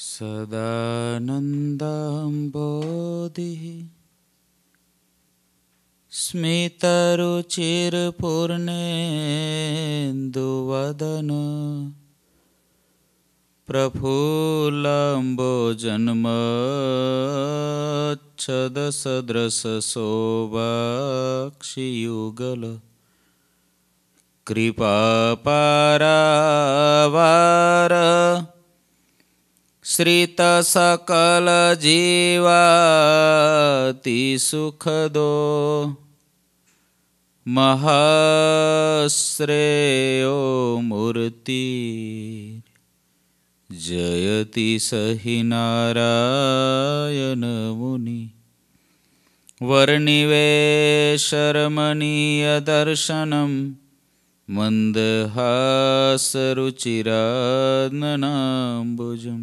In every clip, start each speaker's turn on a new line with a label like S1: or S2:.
S1: सदानन्दम्बोधिः स्मितरुचिरपूर्णेन्दुवदन प्रफुल्लम्बोजन्मच्छदसदृशशोभाक्षियुगल कृपापारावार श्रितसकलजीवातिसुखदो सुखदो महाश्रेयो मूर्ति जयति सहि नारायणमुनि वर्णिवेशर्मयदर्शनं मन्दहासरुचिरान् बुजम्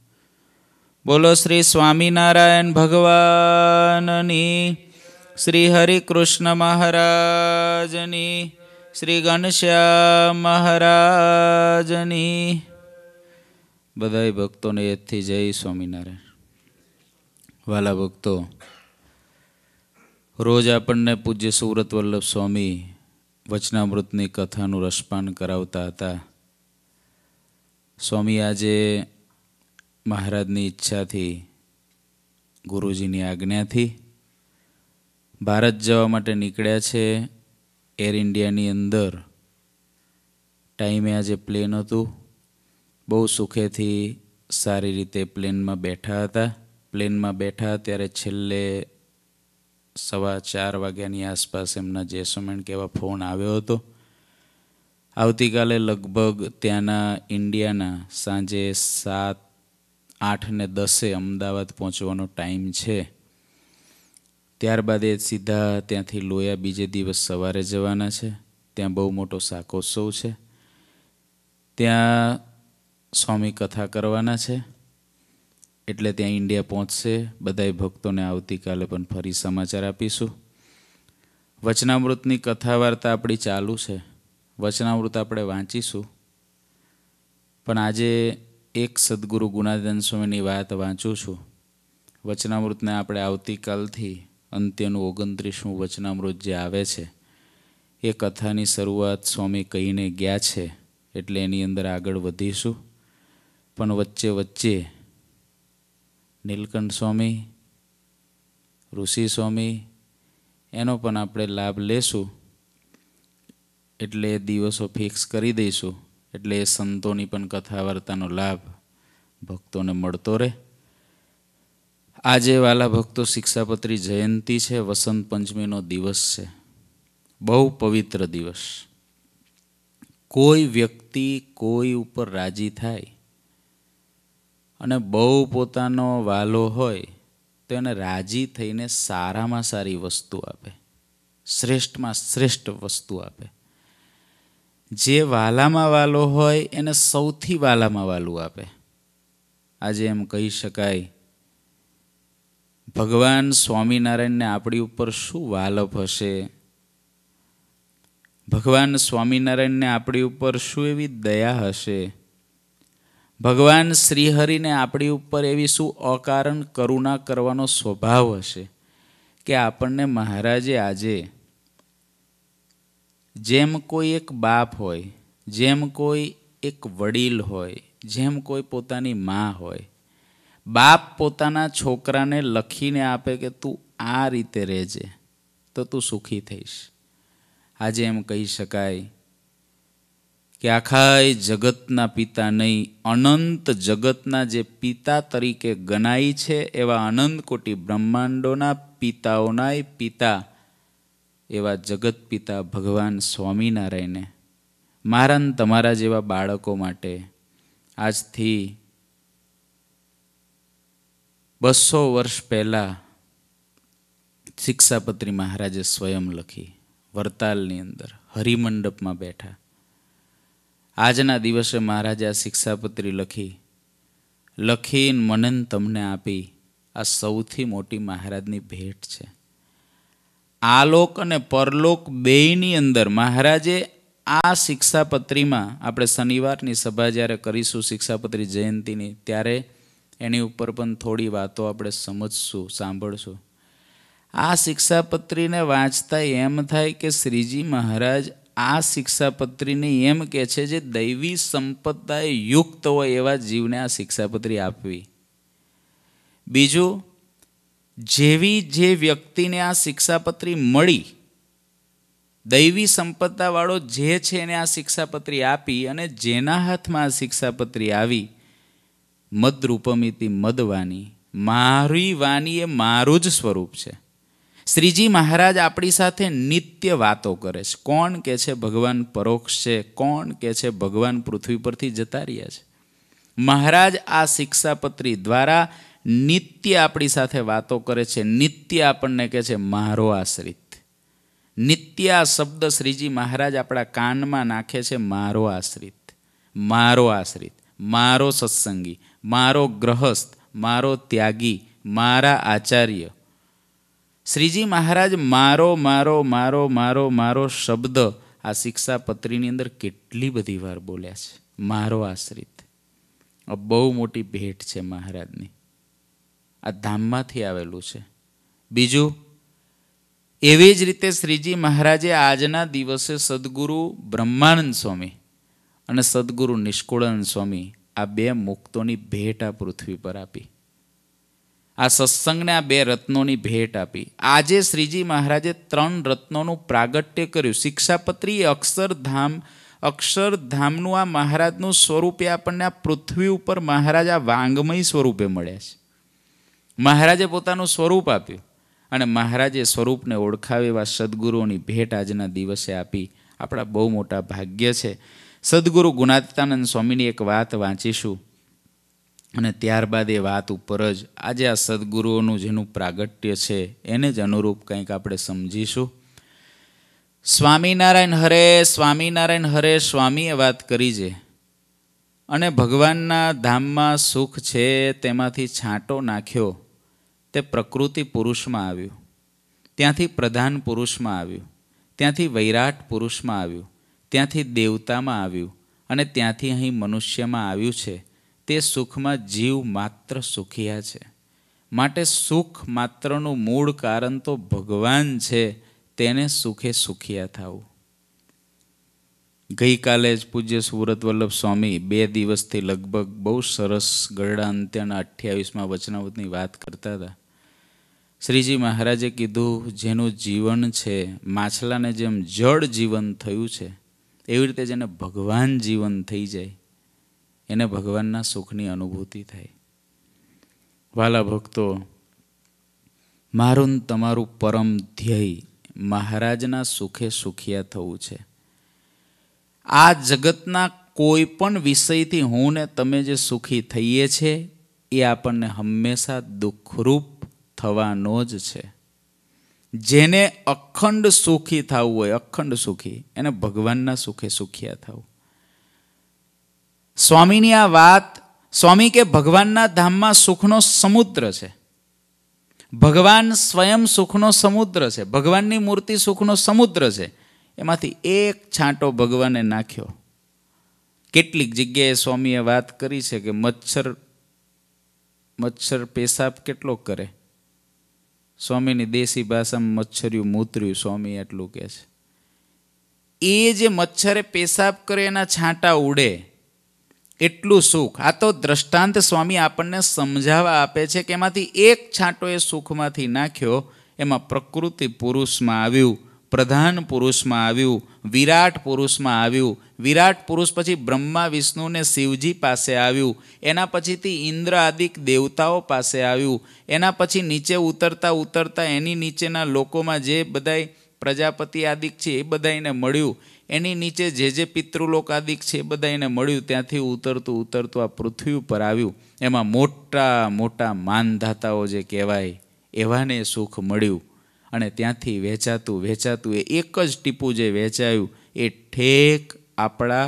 S1: બોલો શ્રી સ્વામિનારાયણ ભગવાનની શ્રી હરિકૃષ્ણ મહારાજની શ્રી ઘનશ્યામ મહારાજની બધાય ભક્તોને એથી જય સ્વામિનારાયણ વાલા ભક્તો રોજ આપણને પૂજ્ય સુરત વલ્લભ સ્વામી વચનામૃતની કથાનું રસપાન કરાવતા હતા સ્વામી આજે મહારાજની ઈચ્છાથી ગુરુજીની આજ્ઞાથી ભારત જવા માટે નીકળ્યા છે એર ઇન્ડિયાની અંદર ટાઈમે આજે પ્લેન હતું બહુ સુખેથી સારી રીતે પ્લેનમાં બેઠા હતા પ્લેનમાં બેઠા ત્યારે છેલ્લે સવા ચાર વાગ્યાની આસપાસ એમના જેસમેન્ટ કેવા ફોન આવ્યો હતો આવતીકાલે લગભગ ત્યાંના ઇન્ડિયાના સાંજે સાત આઠ ને દસે અમદાવાદ પહોંચવાનો ટાઈમ છે ત્યારબાદ એ સીધા ત્યાંથી લોયા બીજે દિવસ સવારે જવાના છે ત્યાં બહુ મોટો શાકોત્સવ છે ત્યાં સ્વામી કથા કરવાના છે એટલે ત્યાં ઇન્ડિયા પહોંચશે બધાય ભક્તોને આવતીકાલે પણ ફરી સમાચાર આપીશું વચનામૃતની કથા વાર્તા આપણી ચાલુ છે વચનામૃત આપણે વાંચીશું પણ આજે એક સદગુરુ ગુણાદન સ્વામીની વાત વાંચું છું વચનામૃતને આપણે આવતીકાલથી અંત્યનું ઓગણત્રીસમું વચનામૃત જે આવે છે એ કથાની શરૂઆત સ્વામી કહીને ગયા છે એટલે એની અંદર આગળ વધીશું પણ વચ્ચે વચ્ચે નીલકંઠ સ્વામી ઋષિ સ્વામી એનો પણ આપણે લાભ લેશું એટલે દિવસો ફિક્સ કરી દઈશું એટલે એ સંતોની પણ કથા વાર્તાનો લાભ ભક્તોને મળતો રહે આજે વાલા ભક્તો શિક્ષાપત્રી જયંતિ છે વસંત પંચમીનો દિવસ છે બહુ પવિત્ર દિવસ કોઈ વ્યક્તિ કોઈ ઉપર રાજી થાય અને બહુ પોતાનો વાલો હોય તો એને રાજી થઈને સારામાં સારી વસ્તુ આપે શ્રેષ્ઠમાં શ્રેષ્ઠ વસ્તુ આપે જે વાલામાં વાલો હોય એને સૌથી વાલામાં વાલું આપે આજે એમ કહી શકાય ભગવાન સ્વામિનારાયણને આપણી ઉપર શું વાલપ હશે ભગવાન સ્વામિનારાયણને આપણી ઉપર શું એવી દયા હશે ભગવાન શ્રીહરિને આપણી ઉપર એવી શું અકારણ કરુણા કરવાનો સ્વભાવ હશે કે આપણને મહારાજે આજે જેમ કોઈ એક બાપ હોય જેમ કોઈ એક વડીલ હોય જેમ કોઈ પોતાની મા હોય બાપ પોતાના છોકરાને લખીને આપે કે તું આ રીતે રહેજે તો તું સુખી થઈશ આજે એમ કહી શકાય કે આખાય જગતના પિતા નહીં અનંત જગતના જે પિતા તરીકે ગણાય છે એવા અનંત કોટી બ્રહ્માંડોના પિતાઓનાય પિતા એવા જગત પિતા ભગવાન સ્વામિનારાયણે મારા તમારા જેવા બાળકો માટે આજથી બસો વર્ષ પહેલાં શિક્ષાપત્રી મહારાજે સ્વયં લખી વરતાલની અંદર હરિમંડપમાં બેઠા આજના દિવસે મહારાજે આ શિક્ષાપત્રી લખી લખીને મનન તમને આપી આ સૌથી મોટી મહારાજની ભેટ છે આલોક અને પરલોક બેયની અંદર મહારાજે આ શિક્ષાપત્રીમાં આપણે શનિવારની સભા જ્યારે કરીશું શિક્ષાપત્રી જયંતિની ત્યારે એની ઉપર પણ થોડી વાતો આપણે સમજશું સાંભળશું આ શિક્ષાપત્રીને વાંચતા એમ થાય કે શ્રીજી મહારાજ આ શિક્ષાપત્રીને એમ કહે છે જે દૈવી સંપદાએ યુક્ત હોય એવા જીવને આ શિક્ષાપત્રી આપવી બીજું જેવી જે વ્યક્તિને આ શિક્ષાપત્રી મળી દૈવી સંપત્તાવાળો જે છે એને આ શિક્ષાપત્રી આપી અને જેના હાથમાં આ શિક્ષાપત્રી આવી મદરૂપમિતિ મદવાની મારી વાની એ મારું જ સ્વરૂપ છે શ્રીજી મહારાજ આપણી સાથે નિત્ય વાતો કરે છે કોણ કે છે ભગવાન પરોક્ષ છે કોણ કે છે ભગવાન પૃથ્વી પરથી જતા રહ્યા છે મહારાજ આ શિક્ષાપત્રી દ્વારા નિત્ય આપણી સાથે વાતો કરે છે નિત્ય આપણને કહે છે મારો આશ્રિત નિત્ય આ શબ્દ શ્રીજી મહારાજ આપણા કાનમાં નાખે છે મારો આશ્રિત મારો આશ્રિત મારો સત્સંગી મારો ગ્રહસ્થ મારો ત્યાગી મારા આચાર્ય શ્રીજી મહારાજ મારો મારો મારો મારો મારો શબ્દ આ શિક્ષા પત્રીની અંદર કેટલી બધી વાર બોલ્યા છે મારો આશ્રિત બહુ મોટી ભેટ છે મહારાજની આ ધામમાંથી આવેલું છે બીજું એવી જ રીતે શ્રીજી મહારાજે આજના દિવસે સદગુરુ બ્રહ્માનંદ સ્વામી અને સદગુરુ નિષ્કુળાનંદ સ્વામી આ બે મુક્તોની ભેટ આ પૃથ્વી પર આપી આ સત્સંગને આ બે રત્નોની ભેટ આપી આજે શ્રીજી મહારાજે ત્રણ રત્નોનું પ્રાગટ્ય કર્યું શિક્ષાપત્રી અક્ષરધામ અક્ષરધામનું આ મહારાજનું સ્વરૂપે આપણને આ પૃથ્વી ઉપર મહારાજ આ વાંગમય સ્વરૂપે મળ્યા છે મહારાજે પોતાનું સ્વરૂપ આપ્યું અને મહારાજે સ્વરૂપને ઓળખાવે એવા સદગુરુઓની ભેટ આજના દિવસે આપી આપણા બહુ મોટા ભાગ્ય છે સદગુરુ ગુણાતીતાનંદ સ્વામીની એક વાત વાંચીશું અને ત્યારબાદ એ વાત ઉપર જ આજે આ સદગુરુઓનું જેનું પ્રાગટ્ય છે એને જ અનુરૂપ કંઈક આપણે સમજીશું સ્વામિનારાયણ હરે સ્વામિનારાયણ હરે સ્વામીએ વાત કરી છે અને ભગવાનના ધામમાં સુખ છે તેમાંથી છાંટો નાખ્યો તે પ્રકૃતિ પુરુષમાં આવ્યું ત્યાંથી પ્રધાન પુરુષમાં આવ્યું ત્યાંથી વૈરાટ પુરુષમાં આવ્યું ત્યાંથી દેવતામાં આવ્યું અને ત્યાંથી અહીં મનુષ્યમાં આવ્યું છે તે સુખમાં જીવ માત્ર સુખિયા છે માટે સુખ માત્રનું મૂળ કારણ તો ભગવાન છે તેને સુખે સુખિયા થવું ગઈકાલે જ પૂજ્ય સુરત વલ્લભ સ્વામી બે દિવસથી લગભગ બહુ સરસ ગરડા અંત્યના અઠ્યાવીસમાં વચનાવતની વાત કરતા હતા શ્રીજી મહારાજે કીધું જેનું જીવન છે માછલાને જેમ જળ જીવન થયું છે એવી રીતે જેને ભગવાન જીવન થઈ જાય એને ભગવાનના સુખની અનુભૂતિ થાય વાલા ભક્તો મારું તમારું પરમ ધ્યેય મહારાજના સુખે સુખિયા થવું છે આ જગતના કોઈ પણ વિષયથી હું ને તમે જે સુખી થઈએ છીએ એ આપણને હંમેશા દુઃખરૂપ થવાનો જ છે જેને અખંડ સુખી થવું હોય અખંડ સુખી એને ભગવાનના સુખે સુખિયા થવું સ્વામીની આ વાત સ્વામી કે ભગવાનના ધામમાં સુખનો સમુદ્ર છે ભગવાન સ્વયં સુખનો સમુદ્ર છે ભગવાનની મૂર્તિ સુખનો સમુદ્ર છે એમાંથી એક છાંટો ભગવાને નાખ્યો કેટલીક જગ્યાએ સ્વામીએ વાત કરી છે કે મચ્છર મચ્છર પેશાબ કેટલો કરે સ્વામીની દેશી ભાષામાં મચ્છર્યું મૂતર્યું સ્વામી એટલું કહે છે એ જે મચ્છરે પેશાબ કરે એના છાંટા ઉડે એટલું સુખ આ તો દ્રષ્ટાંત સ્વામી આપણને સમજાવા આપે છે કે એમાંથી એક છાંટો એ સુખમાંથી નાખ્યો એમાં પ્રકૃતિ પુરુષમાં આવ્યું પ્રધાન પુરુષમાં આવ્યું વિરાટ પુરુષમાં આવ્યું વિરાટ પુરુષ પછી બ્રહ્મા વિષ્ણુ ને શિવજી પાસે આવ્યું એના પછીથી ઇન્દ્ર આદિક દેવતાઓ પાસે આવ્યું એના પછી નીચે ઉતરતા ઉતરતા એની નીચેના લોકોમાં જે બધાય પ્રજાપતિ આદિક છે એ બધા મળ્યું એની નીચે જે જે પિતૃલોક આદિક છે એ બધા એને મળ્યું ત્યાંથી ઉતરતું ઉતરતું આ પૃથ્વી ઉપર આવ્યું એમાં મોટા મોટા માનધાતાઓ જે કહેવાય એવાને સુખ મળ્યું અને ત્યાંથી વેચાતું વેચાતું એ એક જ ટીપું જે વેચાયું એ ઠેક આપણા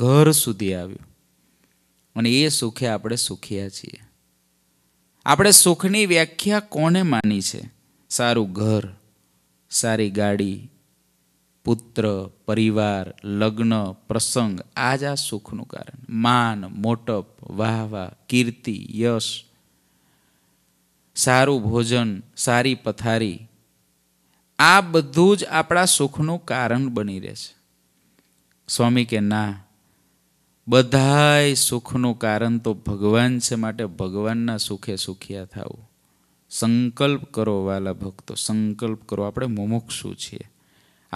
S1: ઘર સુધી આવ્યું અને એ સુખે આપણે સુખિયા છીએ આપણે સુખની વ્યાખ્યા કોને માની છે સારું ઘર સારી ગાડી પુત્ર પરિવાર લગ્ન પ્રસંગ આ જ આ સુખનું કારણ માન મોટપ વાહ વાહ કીર્તિ યશ સારું ભોજન સારી પથારી આ બધું જ આપણા સુખનું કારણ બની રહેશે સ્વામી કે ના બધાય સુખનું કારણ તો ભગવાન છે માટે ભગવાનના સુખે સુખિયા થવું સંકલ્પ કરો વાલા ભક્તો સંકલ્પ કરો આપણે મુમુક્ષુ છીએ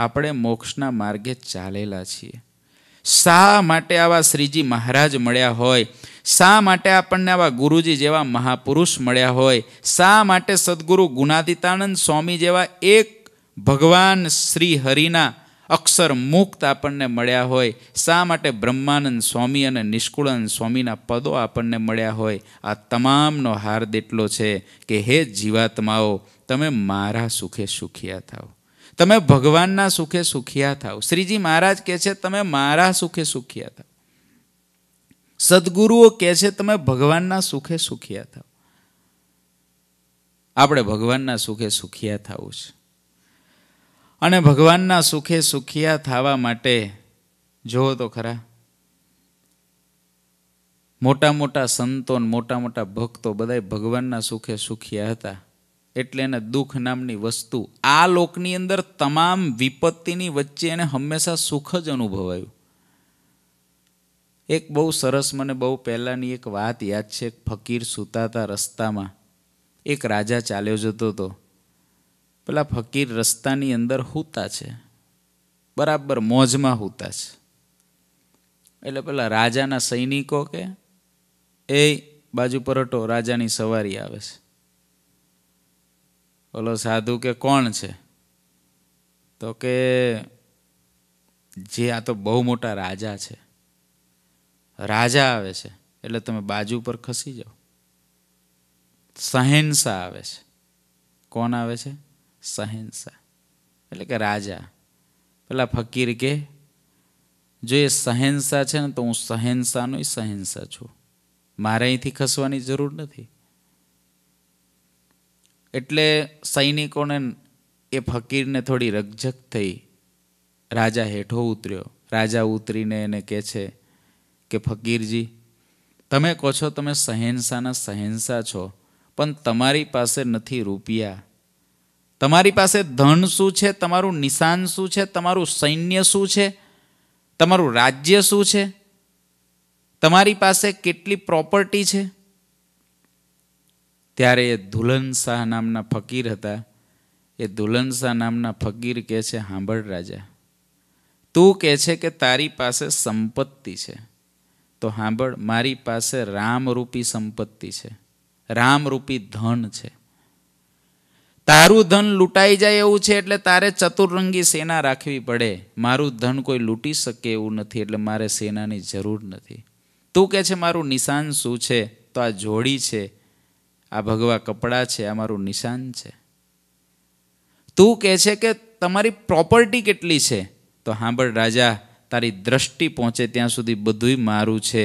S1: આપણે મોક્ષના માર્ગે ચાલેલા છીએ શા માટે આવા શ્રીજી મહારાજ મળ્યા હોય શા માટે આપણને આવા ગુરુજી જેવા મહાપુરુષ મળ્યા હોય શા માટે સદગુરુ ગુનાદિતાનંદ સ્વામી જેવા એક ભગવાન શ્રી હરિના અક્ષર મુક્ત આપણને મળ્યા હોય શા માટે બ્રહ્માનંદ સ્વામી અને નિષ્કુળાનંદ સ્વામીના પદો આપણને મળ્યા હોય આ તમામનો હાર્દ એટલો છે કે હે જીવાત્માઓ તમે મારા સુખે સુખિયા થાઓ તમે ભગવાનના સુખે સુખિયા થાઓ શ્રીજી મહારાજ કહે છે તમે મારા સુખે સુખિયા થાઓ સદગુરુઓ કહે છે તમે ભગવાનના સુખે સુખિયા થાઓ આપણે ભગવાનના સુખે સુખિયા થાવું છે અને ભગવાનના સુખે સુખિયા થવા માટે જુઓ તો ખરા મોટા મોટા સંતો મોટા મોટા ભક્તો બધા ભગવાનના સુખે સુખિયા હતા એટલે એને દુઃખ નામની વસ્તુ આ લોકની અંદર તમામ વિપત્તિની વચ્ચે એને હંમેશા સુખ જ અનુભવાયું એક બહુ સરસ મને બહુ પહેલાંની એક વાત યાદ છે ફકીર સૂતાતા રસ્તામાં એક રાજા ચાલ્યો જતો હતો પેલા ફકીર રસ્તાની અંદર હૂતા છે બરાબર મોજમાં હૂતા છે એટલે પેલા રાજાના સૈનિકો કે એ બાજુ પરટો રાજાની સવારી આવે છે ઓલો સાધુ કે કોણ છે તો કે જે આ તો બહુ મોટા રાજા છે રાજા આવે છે એટલે તમે બાજુ પર ખસી જાઓ સહેનસા આવે છે કોણ આવે છે સહેનશા એટલે કે રાજા પેલા ફકીર કે જો એ સહેનશા છે ને તો હું સહેનશાનો સહેનશા છું મારે અહીંથી ખસવાની જરૂર નથી એટલે સૈનિકોને એ ફકીરને થોડી રકઝક થઈ રાજા હેઠો ઉતર્યો રાજા ઉતરીને એને કહે છે કે ફકીરજી તમે કહો છો તમે સહેનશાના સહેનશા છો પણ તમારી પાસે નથી રૂપિયા તમારી પાસે ધન શું છે તમારું નિશાન શું છે તમારું સૈન્ય શું છે તમારું રાજ્ય શું છે તમારી પાસે કેટલી પ્રોપર્ટી છે ત્યારે એ દુલ્હન શાહ નામના ફકીર હતા એ ધુલનશાહ નામના ફકીર કહે છે હાંભળ રાજા તું કહે છે કે તારી પાસે સંપત્તિ છે તો હાંભળ મારી પાસે રામરૂપી સંપત્તિ છે રામરૂપી ધન છે તારું ધન લૂંટાઈ જાય એવું છે એટલે તારે ચતુરંગી સેના રાખવી પડે મારું ધન કોઈ લૂંટી શકે એવું નથી એટલે મારે સેનાની જરૂર નથી તું કહે છે મારું નિશાન શું છે તો આ જોડી છે આ ભગવા કપડાં છે આ મારું નિશાન છે તું કહે છે કે તમારી પ્રોપર્ટી કેટલી છે તો હાંભળ રાજા તારી દ્રષ્ટિ પહોંચે ત્યાં સુધી બધુંય મારું છે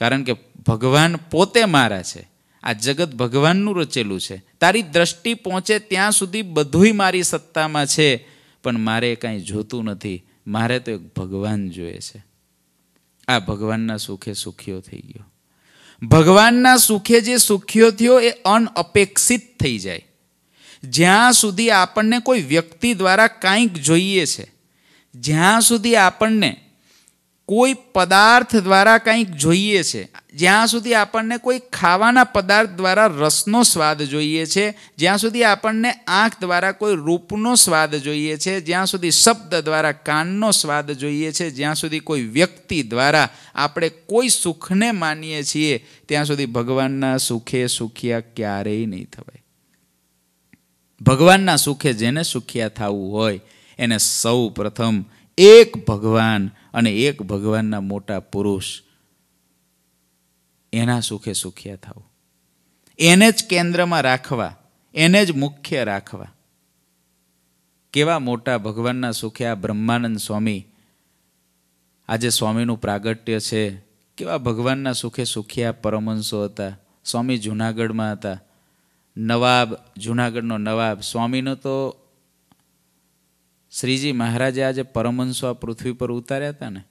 S1: કારણ કે ભગવાન પોતે મારા છે આ જગત ભગવાનનું રચેલું છે તારી દ્રષ્ટિ પહોંચે ત્યાં સુધી બધુંય મારી સત્તામાં છે પણ મારે કાંઈ જોતું નથી મારે તો એક ભગવાન જોઈએ છે આ ભગવાનના સુખે સુખ્યો થઈ ગયો ભગવાનના સુખે જે સુખ્યો થયો એ અનઅપેક્ષિત થઈ જાય જ્યાં સુધી આપણને કોઈ વ્યક્તિ દ્વારા કાંઈક જોઈએ છે જ્યાં સુધી આપણને કોઈ પદાર્થ દ્વારા કંઈક જોઈએ છે જ્યાં સુધી આપણને કોઈ ખાવાના પદાર્થ દ્વારા રસનો સ્વાદ જોઈએ છે જ્યાં સુધી આપણને આંખ દ્વારા કોઈ રૂપનો સ્વાદ જોઈએ છે જ્યાં સુધી શબ્દ દ્વારા કાનનો સ્વાદ જોઈએ છે જ્યાં સુધી કોઈ વ્યક્તિ દ્વારા આપણે કોઈ સુખને માનીએ છીએ ત્યાં સુધી ભગવાનના સુખે સુખિયા ક્યારેય નહીં થવાય ભગવાનના સુખે જેને સુખિયા થવું હોય એને સૌ પ્રથમ એક ભગવાન અને એક ભગવાનના મોટા પુરુષ એના સુખે સુખ્યા થાવ એને જ કેન્દ્રમાં રાખવા એને જ મુખ્ય રાખવા કેવા મોટા ભગવાનના સુખે આ બ્રહ્માનંદ સ્વામી આજે સ્વામીનું પ્રાગટ્ય છે કેવા ભગવાનના સુખે સુખ્યા આ પરમહંસો હતા સ્વામી જુનાગઢમાં હતા નવાબ જૂનાગઢનો નવાબ સ્વામીનો તો શ્રીજી મહારાજે આજે પરમહંસો આ પૃથ્વી પર ઉતાર્યા હતા ને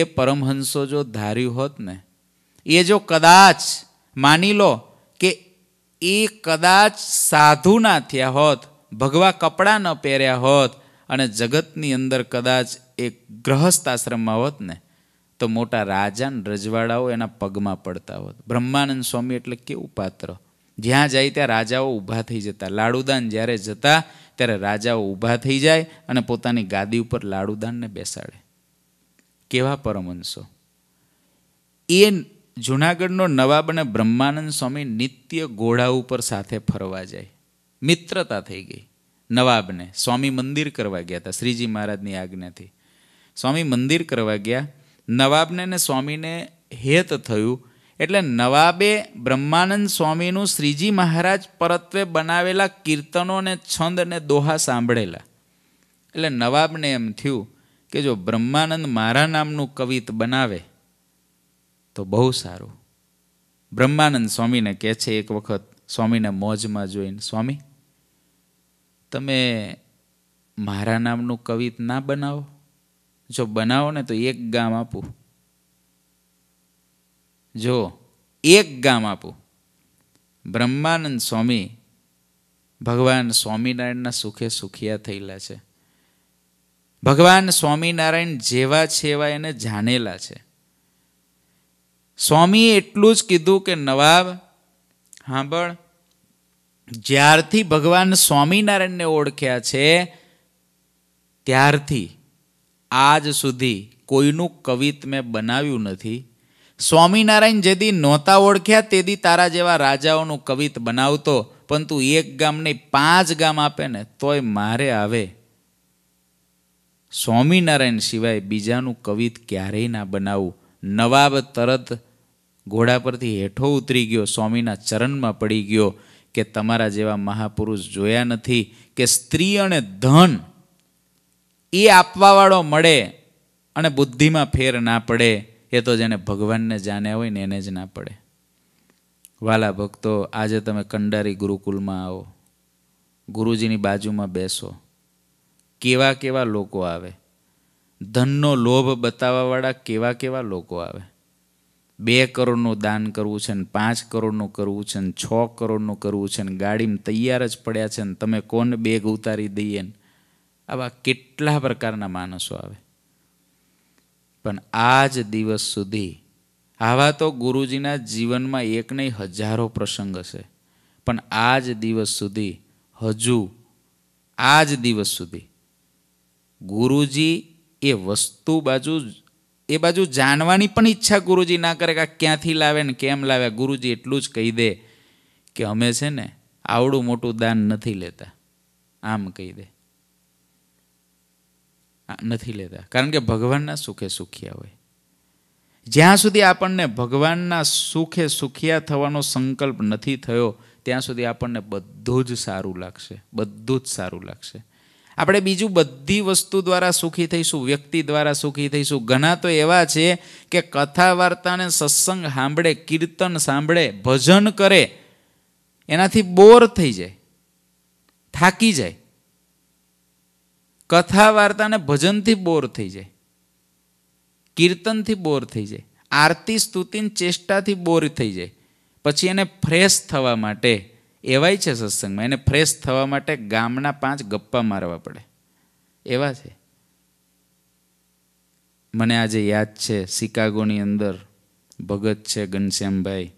S1: એ પરમહંસો જો ધાર્યું હોત ને એ જો કદાચ માની લો કે એ કદાચ સાધુ ના થયા હોત ભગવા કપડાં ન પહેર્યા હોત અને જગતની અંદર કદાચ એ ગ્રહસ્થ આશ્રમમાં હોત ને તો મોટા રાજાને રજવાડાઓ એના પગમાં પડતા હોત બ્રહ્માનંદ સ્વામી એટલે કેવું પાત્ર જ્યાં જાય ત્યાં રાજાઓ ઊભા થઈ જતા લાડુદાન જ્યારે જતા ત્યારે રાજાઓ ઊભા થઈ જાય અને પોતાની ગાદી ઉપર લાડુદાનને બેસાડે કેવા પરમહંસો એ જુનાગઢનો નવાબ અને બ્રહ્માનંદ સ્વામી નિત્ય ઘોડા ઉપર સાથે ફરવા જાય મિત્રતા થઈ ગઈ નવાબને સ્વામી મંદિર કરવા ગયા હતા શ્રીજી મહારાજની આજ્ઞાથી સ્વામી મંદિર કરવા ગયા નવાબને ને સ્વામીને હેત થયું એટલે નવાબે બ્રહ્માનંદ સ્વામીનું શ્રીજી મહારાજ પરત્વે બનાવેલા કીર્તનો અને છંદ અને દોહા સાંભળેલા એટલે નવાબને એમ થયું કે જો બ્રહ્માનંદ મારા નામનું કવિત બનાવે તો બહુ સારું બ્રહ્માનંદ સ્વામીને કહે છે એક વખત સ્વામીને મોજમાં જોઈને સ્વામી તમે મારા નામનું કવિત ના બનાવો જો બનાવો ને તો એક ગામ આપું જો એક ગામ આપું બ્રહ્માનંદ સ્વામી ભગવાન સ્વામિનારાયણના સુખે સુખિયા થયેલા છે ભગવાન સ્વામિનારાયણ જેવા છે એવા એને જાણેલા છે સ્વામીએ એટલું જ કીધું કે નવાબ હાંભળ જ્યારથી ભગવાન સ્વામિનારાયણને ઓળખ્યા છે ત્યારથી આજ સુધી કોઈનું કવિત મેં બનાવ્યું નથી સ્વામિનારાયણ જેદી નહોતા ઓળખ્યા તેદી તારા જેવા રાજાઓનું કવિત બનાવતો પણ તું એક ગામની પાંચ ગામ આપે ને તોય મારે આવે સ્વામિનારાયણ સિવાય બીજાનું કવિત ક્યારેય ના બનાવવું નવાબ તરત ઘોડા પરથી હેઠો ઉતરી ગયો સ્વામીના ચરણમાં પડી ગયો કે તમારા જેવા મહાપુરુષ જોયા નથી કે સ્ત્રી અને ધન એ આપવાવાળો મળે અને બુદ્ધિમાં ફેર ના પડે એ તો જેને ભગવાનને જાણ્યા હોય ને એને જ ના પડે વાલા ભક્તો આજે તમે કંડારી ગુરુકુલમાં આવો ગુરુજીની બાજુમાં બેસો કેવા કેવા લોકો આવે ધનનો લોભ બતાવવાવાળા કેવા કેવા લોકો આવે બે કરોડનું દાન કરવું છે ને પાંચ કરોડનું કરવું છે ને છ કરોડનું કરવું છે ને ગાડીમાં તૈયાર જ પડ્યા છે ને તમે કોને બેગ ઉતારી દઈએ ને આવા કેટલા પ્રકારના માણસો આવે પણ આ જ દિવસ સુધી આવા તો ગુરુજીના જીવનમાં એક નહીં હજારો પ્રસંગ હશે પણ આ જ દિવસ સુધી હજુ આ જ દિવસ સુધી ગુરુજી એ વસ્તુ બાજુ એ બાજુ જાણવાની પણ ઈચ્છા ગુરુજી ના કરે કે ક્યાંથી લાવે ને કેમ લાવે ગુરુજી એટલું જ કહી દે કે અમે છે ને આવડું મોટું દાન નથી લેતા આમ કહી દે નથી લેતા કારણ કે ભગવાનના સુખે સુખ્યા હોય જ્યાં સુધી આપણને ભગવાનના સુખે સુખિયા થવાનો સંકલ્પ નથી થયો ત્યાં સુધી આપણને બધું જ સારું લાગશે બધું જ સારું લાગશે આપણે બીજું બધી વસ્તુ દ્વારા સુખી થઈશું વ્યક્તિ દ્વારા સુખી થઈશું ઘણા તો એવા છે કે કથા વાર્તાને સત્સંગ સાંભળે કીર્તન સાંભળે ભજન કરે એનાથી બોર થઈ જાય થાકી જાય કથા વાર્તાને ભજનથી બોર થઈ જાય કીર્તનથી બોર થઈ જાય આરતી સ્તુતિની ચેષ્ટાથી બોર થઈ જાય પછી એને ફ્રેશ થવા માટે એવાય છે સત્સંગમાં એને ફ્રેશ થવા માટે ગામના પાંચ ગપ્પા મારવા પડે એવા છે મને આજે યાદ છે શિકાગોની અંદર ભગત છે ઘનશ્યામભાઈ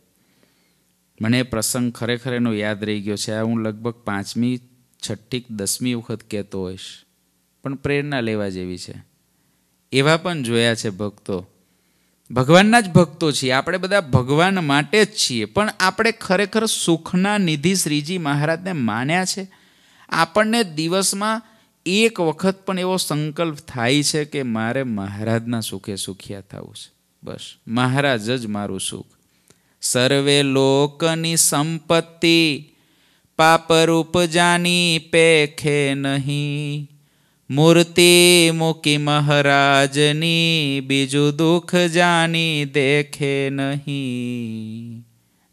S1: મને એ પ્રસંગ ખરેખર એનો યાદ રહી ગયો છે આ હું લગભગ પાંચમી છઠ્ઠી દસમી વખત કહેતો હોઈશ પણ પ્રેરણા લેવા જેવી છે એવા પણ જોયા છે ભક્તો ભગવાનના જ ભક્તો છીએ આપણે બધા ભગવાન માટે જ છીએ પણ આપણે ખરેખર સુખના નિધિ શ્રીજી મહારાજને માન્યા છે આપણને દિવસમાં એક વખત પણ એવો સંકલ્પ થાય છે કે મારે મહારાજના સુખે સુખિયા થવું છે બસ મહારાજ જ મારું સુખ સર્વે લોકની સંપત્તિ પાપરૂપ જાની પેખે નહીં મૂર્તિ મૂકી મહારાજની બીજું દુઃખ જાની દેખે નહીં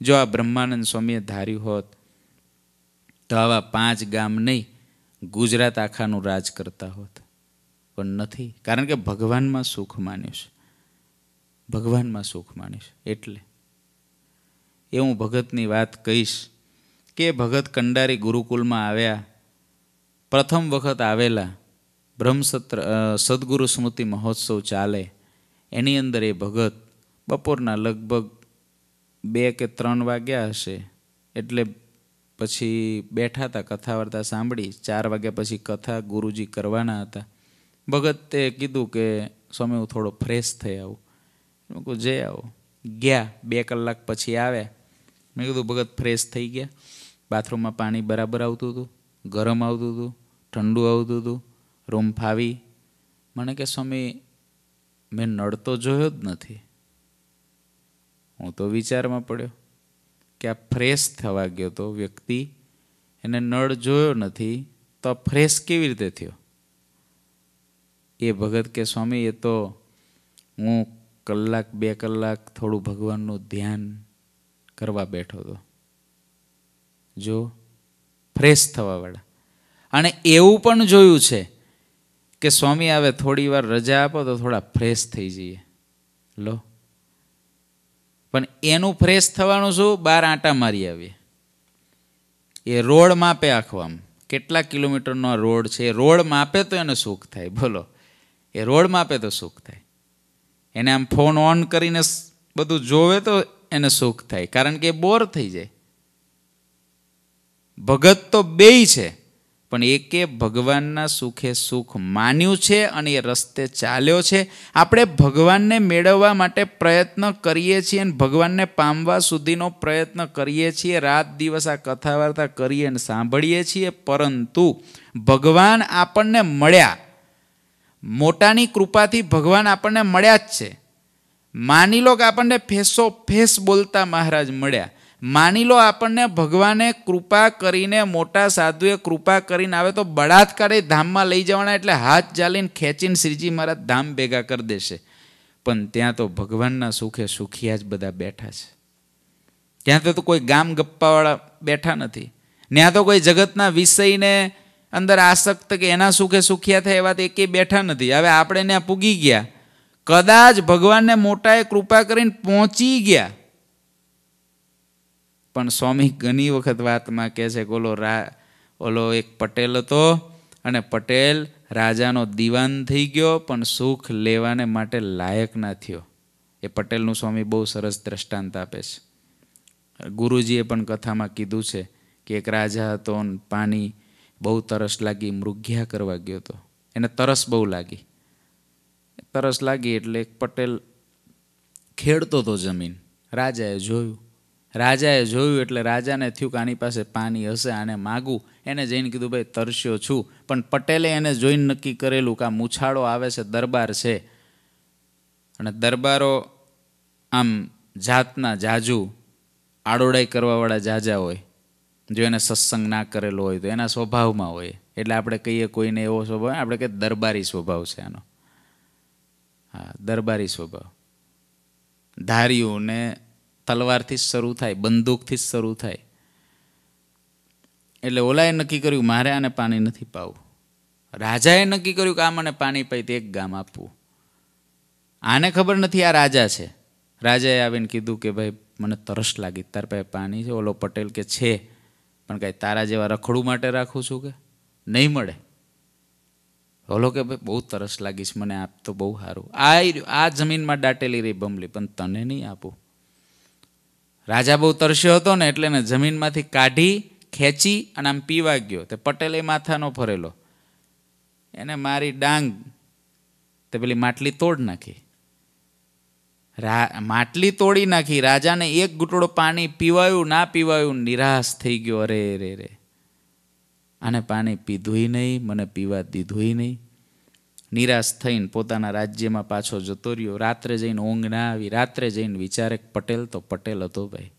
S1: જો આ બ્રહ્માનંદ સ્વામીએ ધાર્યું હોત તો આવા પાંચ ગામ નહીં ગુજરાત આખાનું રાજ કરતા હોત પણ નથી કારણ કે ભગવાનમાં સુખ માન્યું છે ભગવાનમાં સુખ માન્યું છે એટલે એ હું ભગતની વાત કહીશ કે ભગત કંડારી ગુરુકુલમાં આવ્યા પ્રથમ વખત આવેલા બ્રહ્મસત્ર સદગુરુ સ્મૃતિ મહોત્સવ ચાલે એની અંદર એ ભગત બપોરના લગભગ બે કે ત્રણ વાગ્યા હશે એટલે પછી બેઠા હતા કથા વાર્તા સાંભળી ચાર વાગ્યા પછી કથા ગુરુજી કરવાના હતા ભગતે કીધું કે સ્વામી હું થોડો ફ્રેશ થઈ આવું મેં કહું જઈ આવો ગયા બે કલાક પછી આવ્યા મેં કીધું ભગત ફ્રેશ થઈ ગયા બાથરૂમમાં પાણી બરાબર આવતું હતું ગરમ આવતું હતું ઠંડુ આવતું હતું રૂમ ફાવી મને કે સ્વામી મેં નળ તો જોયો જ નથી હું તો વિચારમાં પડ્યો કે આ ફ્રેશ થવા ગયો તો વ્યક્તિ એને નળ જોયો નથી તો ફ્રેશ કેવી રીતે થયો એ ભગત કે સ્વામી એ તો હું કલાક બે કલાક થોડું ભગવાનનું ધ્યાન કરવા બેઠો હતો જો ફ્રેશ થવાવાળા અને એવું પણ જોયું છે કે સ્વામી આવે થોડી વાર રજા આપો તો થોડા ફ્રેશ થઈ જઈએ લો પણ એનું ફ્રેશ થવાનું શું બાર આંટા મારી આવીએ એ રોડ માપે આખો આમ કેટલા કિલોમીટરનો રોડ છે એ રોડ માપે તો એને સુખ થાય બોલો એ રોડ માપે તો સુખ થાય એને આમ ફોન ઓન કરીને બધું જોવે તો એને સુખ થાય કારણ કે બોર થઈ જાય ભગત તો બેય છે પણ એકે ભગવાનના સુખે સુખ માન્યું છે અને એ રસ્તે ચાલ્યો છે આપણે ભગવાનને મેળવવા માટે પ્રયત્ન કરીએ છીએ અને ભગવાનને પામવા સુધીનો પ્રયત્ન કરીએ છીએ રાત દિવસ આ કથા વાર્તા કરીએ અને સાંભળીએ છીએ પરંતુ ભગવાન આપણને મળ્યા મોટાની કૃપાથી ભગવાન આપણને મળ્યા જ છે માની લો કે આપણને ફેસો ફેસ બોલતા મહારાજ મળ્યા માની લો આપણને ભગવાને કૃપા કરીને મોટા સાધુએ કૃપા કરીને આવે તો બળાત્કારે ધામમાં લઈ જવાના એટલે હાથ ચાલીને ખેંચીને શ્રીજી મહારાજ ધામ ભેગા કરી દેશે પણ ત્યાં તો ભગવાનના સુખે સુખિયા જ બધા બેઠા છે ત્યાં તો કોઈ ગામ ગપ્પાવાળા બેઠા નથી ત્યાં તો કોઈ જગતના વિષયને અંદર આસક્ત કે એના સુખે સુખિયા થાય એવા તો એકે બેઠા નથી હવે આપણે ત્યાં પૂગી ગયા કદાચ ભગવાનને મોટાએ કૃપા કરીને પહોંચી ગયા પણ સ્વામી ઘણી વખત વાતમાં કહે છે કે ઓલો રા ઓલો એક પટેલ હતો અને પટેલ રાજાનો દીવાન થઈ ગયો પણ સુખ લેવાને માટે લાયક ના થયો એ પટેલનું સ્વામી બહુ સરસ દ્રષ્ટાંત આપે છે ગુરુજીએ પણ કથામાં કીધું છે કે એક રાજા હતો પાણી બહુ તરસ લાગી મૃગ્યા કરવા ગયો હતો એને તરસ બહુ લાગી તરસ લાગી એટલે એક પટેલ ખેડતો હતો જમીન રાજાએ જોયું રાજાએ જોયું એટલે રાજાને થયું કે આની પાસે પાણી હશે આને માગું એને જઈને કીધું ભાઈ તરસ્યો છું પણ પટેલે એને જોઈને નક્કી કરેલું કે આ મૂછાળો આવે છે દરબાર છે અને દરબારો આમ જાતના જાજુ આડોડાઈ કરવાવાળા જાજા હોય જો એને સત્સંગ ના કરેલો હોય તો એના સ્વભાવમાં હોય એટલે આપણે કહીએ કોઈને એવો સ્વભાવ આપણે કહીએ દરબારી સ્વભાવ છે આનો હા દરબારી સ્વભાવ ધાર્યું ને તલવારથી જ શરૂ થાય બંદૂકથી જ શરૂ થાય એટલે ઓલાએ નક્કી કર્યું મારે આને પાણી નથી પાવું રાજાએ નક્કી કર્યું કે આ મને પાણી પાઈ તે એક ગામ આપવું આને ખબર નથી આ રાજા છે રાજાએ આવીને કીધું કે ભાઈ મને તરસ લાગી તાર પાસે પાણી છે ઓલો પટેલ કે છે પણ કાંઈ તારા જેવા રખડું માટે રાખું છું કે નહીં મળે ઓલો કે ભાઈ બહુ તરસ લાગીશ મને આપ તો બહુ સારું આ આ જમીનમાં દાટેલી રહી બમલી પણ તને નહીં આપું રાજા બહુ તરસ્યો હતો ને એટલે એને જમીનમાંથી કાઢી ખેંચી અને આમ પીવા ગયો તે પટેલે માથાનો ફરેલો એને મારી ડાંગ તે પેલી માટલી તોડ નાખી રા માટલી તોડી નાખી રાજાને એક ઘૂંટડો પાણી પીવાયું ના પીવાયું નિરાશ થઈ ગયો અરે રે રે આને પાણી પીધુંય નહીં મને પીવા દીધુંય નહીં નિરાશ થઈને પોતાના રાજ્યમાં પાછો જતો રહ્યો રાત્રે જઈને ઊંઘ ના આવી રાત્રે જઈને વિચારે પટેલ તો પટેલ હતો ભાઈ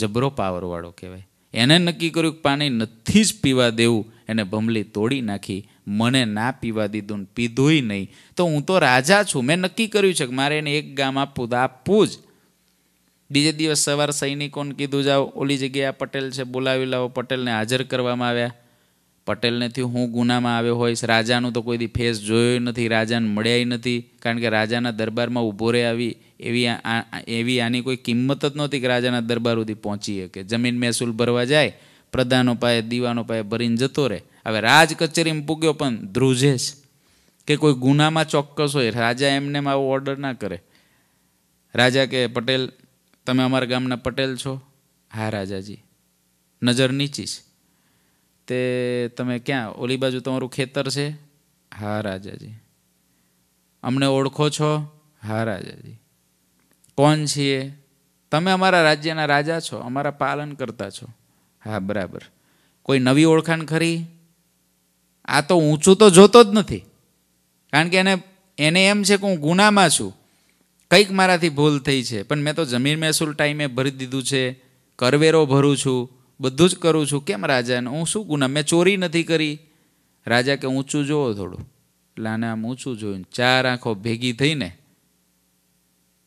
S1: જબરો પાવરવાળો કહેવાય એને નક્કી કર્યું કે પાણી નથી જ પીવા દેવું એને ભમલી તોડી નાખી મને ના પીવા દીધું ને પીધુંય નહીં તો હું તો રાજા છું મેં નક્કી કર્યું છે કે મારે એને એક ગામ આપવું તો આપવું જ બીજે દિવસ સવાર સૈનિકોને કીધું જાઓ ઓલી જગ્યાએ પટેલ છે બોલાવી લાવો પટેલને હાજર કરવામાં આવ્યા પટેલ નથી હું ગુનામાં આવ્યો હોઈશ રાજાનું તો કોઈ દી ફેસ જોયો નથી રાજાને મળ્યાય નથી કારણ કે રાજાના દરબારમાં ઊભો રહે આવી એવી એવી આની કોઈ કિંમત જ નહોતી કે રાજાના દરબાર સુધી પહોંચી શકે જમીન મહેસૂલ ભરવા જાય પ્રધાનો પાયે દીવાનો પાયે ભરીને જતો રહે હવે રાજ કચેરીમાં પૂગ્યો પણ ધ્રુજે જ કે કોઈ ગુનામાં ચોક્કસ હોય રાજા એમને આવો ઓર્ડર ના કરે રાજા કે પટેલ તમે અમારા ગામના પટેલ છો હા રાજાજી નજર નીચી છે તે તમે ક્યાં ઓલી બાજુ તમારું ખેતર છે હા રાજાજી અમને ઓળખો છો હા રાજાજી કોણ છીએ તમે અમારા રાજ્યના રાજા છો અમારા પાલન કરતા છો હા બરાબર કોઈ નવી ઓળખાણ ખરી આ તો ઊંચું તો જોતો જ નથી કારણ કે એને એને એમ છે કે હું ગુનામાં છું કંઈક મારાથી ભૂલ થઈ છે પણ મેં તો જમીન મહેસૂલ ટાઈમે ભરી દીધું છે કરવેરો ભરું છું બધું જ કરું છું કેમ રાજાને હું શું ગુના મેં ચોરી નથી કરી રાજા કે ઊંચું જોવો થોડું એટલે આને આમ ઊંચું જોયું ચાર આંખો ભેગી થઈને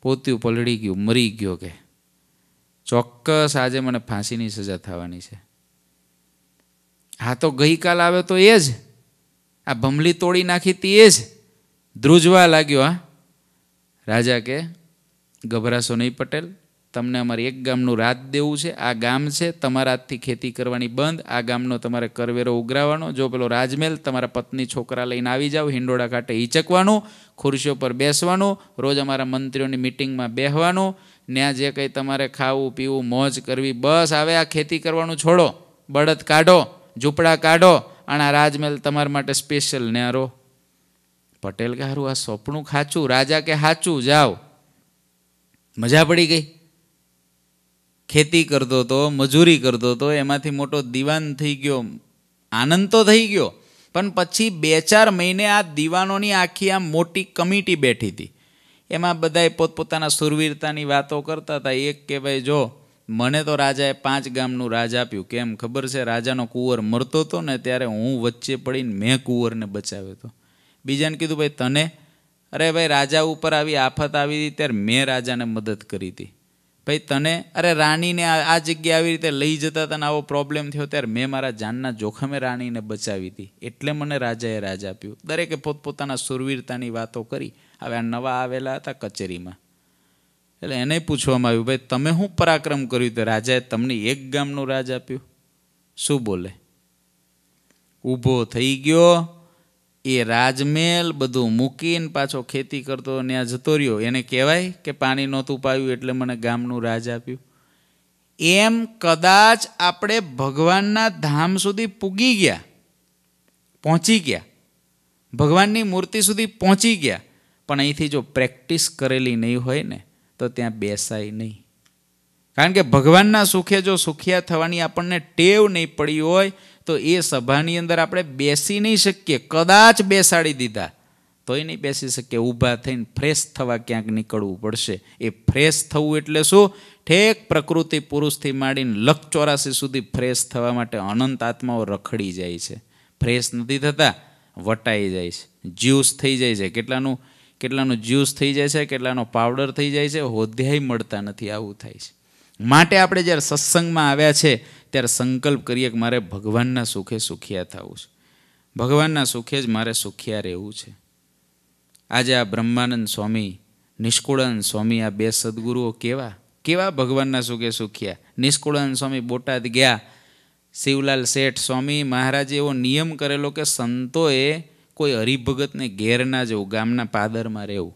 S1: પોત્યું પલળી ગયું મરી ગયો કે ચોક્કસ આજે મને ફાંસીની સજા થવાની છે હા તો ગઈકાલ આવ્યો તો એ જ આ ભમલી તોડી નાખી તી એ જ ધ્રુજવા લાગ્યો હા રાજા કે ગભરાશો નહીં પટેલ તમને અમારે એક ગામનું રાત દેવું છે આ ગામ છે તમારાથી ખેતી કરવાની બંધ આ ગામનો તમારે કરવેરો ઉઘરાવવાનો જો પેલો રાજમહેલ તમારા પત્ની છોકરા લઈને આવી જાવ હિંડોળા કાંઠે હિંચકવાનું ખુરશીઓ પર બેસવાનું રોજ અમારા મંત્રીઓની મિટિંગમાં બેહવાનું ત્યાં જે કંઈ તમારે ખાવું પીવું મોજ કરવી બસ આવે આ ખેતી કરવાનું છોડો બળદ કાઢો ઝૂંપડા કાઢો અને આ રાજમહેલ તમારા માટે સ્પેશિયલ ન્યારો પટેલ કે હારું આ સપનું ખાચું રાજા કે સાચું જાઓ મજા પડી ગઈ ખેતી કરતો હતો મજૂરી કરતો હતો એમાંથી મોટો દીવાન થઈ ગયો આનંદ તો થઈ ગયો પણ પછી બે ચાર મહિને આ દીવાનોની આખી આ મોટી કમિટી બેઠી હતી એમાં બધાએ પોતપોતાના સુરવીરતાની વાતો કરતા હતા એક કે ભાઈ જો મને તો રાજાએ પાંચ ગામનું રાજ આપ્યું કેમ ખબર છે રાજાનો કુંવર મરતો હતો ને ત્યારે હું વચ્ચે પડીને મેં કુંવરને બચાવ્યો હતો બીજાને કીધું ભાઈ તને અરે ભાઈ રાજા ઉપર આવી આફત આવી હતી ત્યારે મેં રાજાને મદદ કરી હતી ભાઈ તને અરે રાણીને આ જગ્યાએ આવી રીતે લઈ જતા તને આવો પ્રોબ્લેમ થયો ત્યારે મેં મારા જાનના જોખમે રાણીને બચાવી હતી એટલે મને રાજાએ રાજ આપ્યું દરેકે પોતપોતાના સુરવીરતાની વાતો કરી હવે આ નવા આવેલા હતા કચેરીમાં એટલે એને પૂછવામાં આવ્યું ભાઈ તમે શું પરાક્રમ કર્યું તો રાજાએ તમને એક ગામનું રાજ આપ્યું શું બોલે ઊભો થઈ ગયો એ રાજમહેલ બધું મૂકીને પાછો ખેતી કરતો ત્યાં જતો રહ્યો એને કહેવાય કે પાણી નહોતું પાયું એટલે મને ગામનું રાજ આપ્યું એમ કદાચ આપણે ભગવાનના ધામ સુધી પૂગી ગયા પહોંચી ગયા ભગવાનની મૂર્તિ સુધી પહોંચી ગયા પણ અહીંથી જો પ્રેક્ટિસ કરેલી નહીં હોય ને તો ત્યાં બેસાય નહીં કારણ કે ભગવાનના સુખે જો સુખિયા થવાની આપણને ટેવ નહીં પડી હોય તો એ સભાની અંદર આપણે બેસી નહીં શકીએ કદાચ બેસાડી દીધા તોય નહીં બેસી શકીએ ઊભા થઈને ફ્રેશ થવા ક્યાંક નીકળવું પડશે એ ફ્રેશ થવું એટલે શું ઠેક પ્રકૃતિ પુરુષથી માંડીને લક ચોરાસી સુધી ફ્રેશ થવા માટે અનંત આત્માઓ રખડી જાય છે ફ્રેશ નથી થતા વટાઈ જાય છે જ્યુસ થઈ જાય છે કેટલાનું કેટલાનું જ્યુસ થઈ જાય છે કેટલાનો પાવડર થઈ જાય છે હોદ્યાય મળતા નથી આવું થાય છે માટે આપણે જ્યારે સત્સંગમાં આવ્યા છે ત્યારે સંકલ્પ કરીએ કે મારે ભગવાનના સુખે સુખિયા થવું છે ભગવાનના સુખે જ મારે સુખિયા રહેવું છે આજે આ બ્રહ્માનંદ સ્વામી નિષ્કુળાનંદ સ્વામી આ બે સદગુરુઓ કેવા કેવા ભગવાનના સુખે સુખ્યા નિષ્કુળાનંદ સ્વામી બોટાદ ગયા શિવલાલ શેઠ સ્વામી મહારાજે એવો નિયમ કરેલો કે સંતોએ કોઈ હરિભગતને ઘેર ના જવું ગામના પાદરમાં રહેવું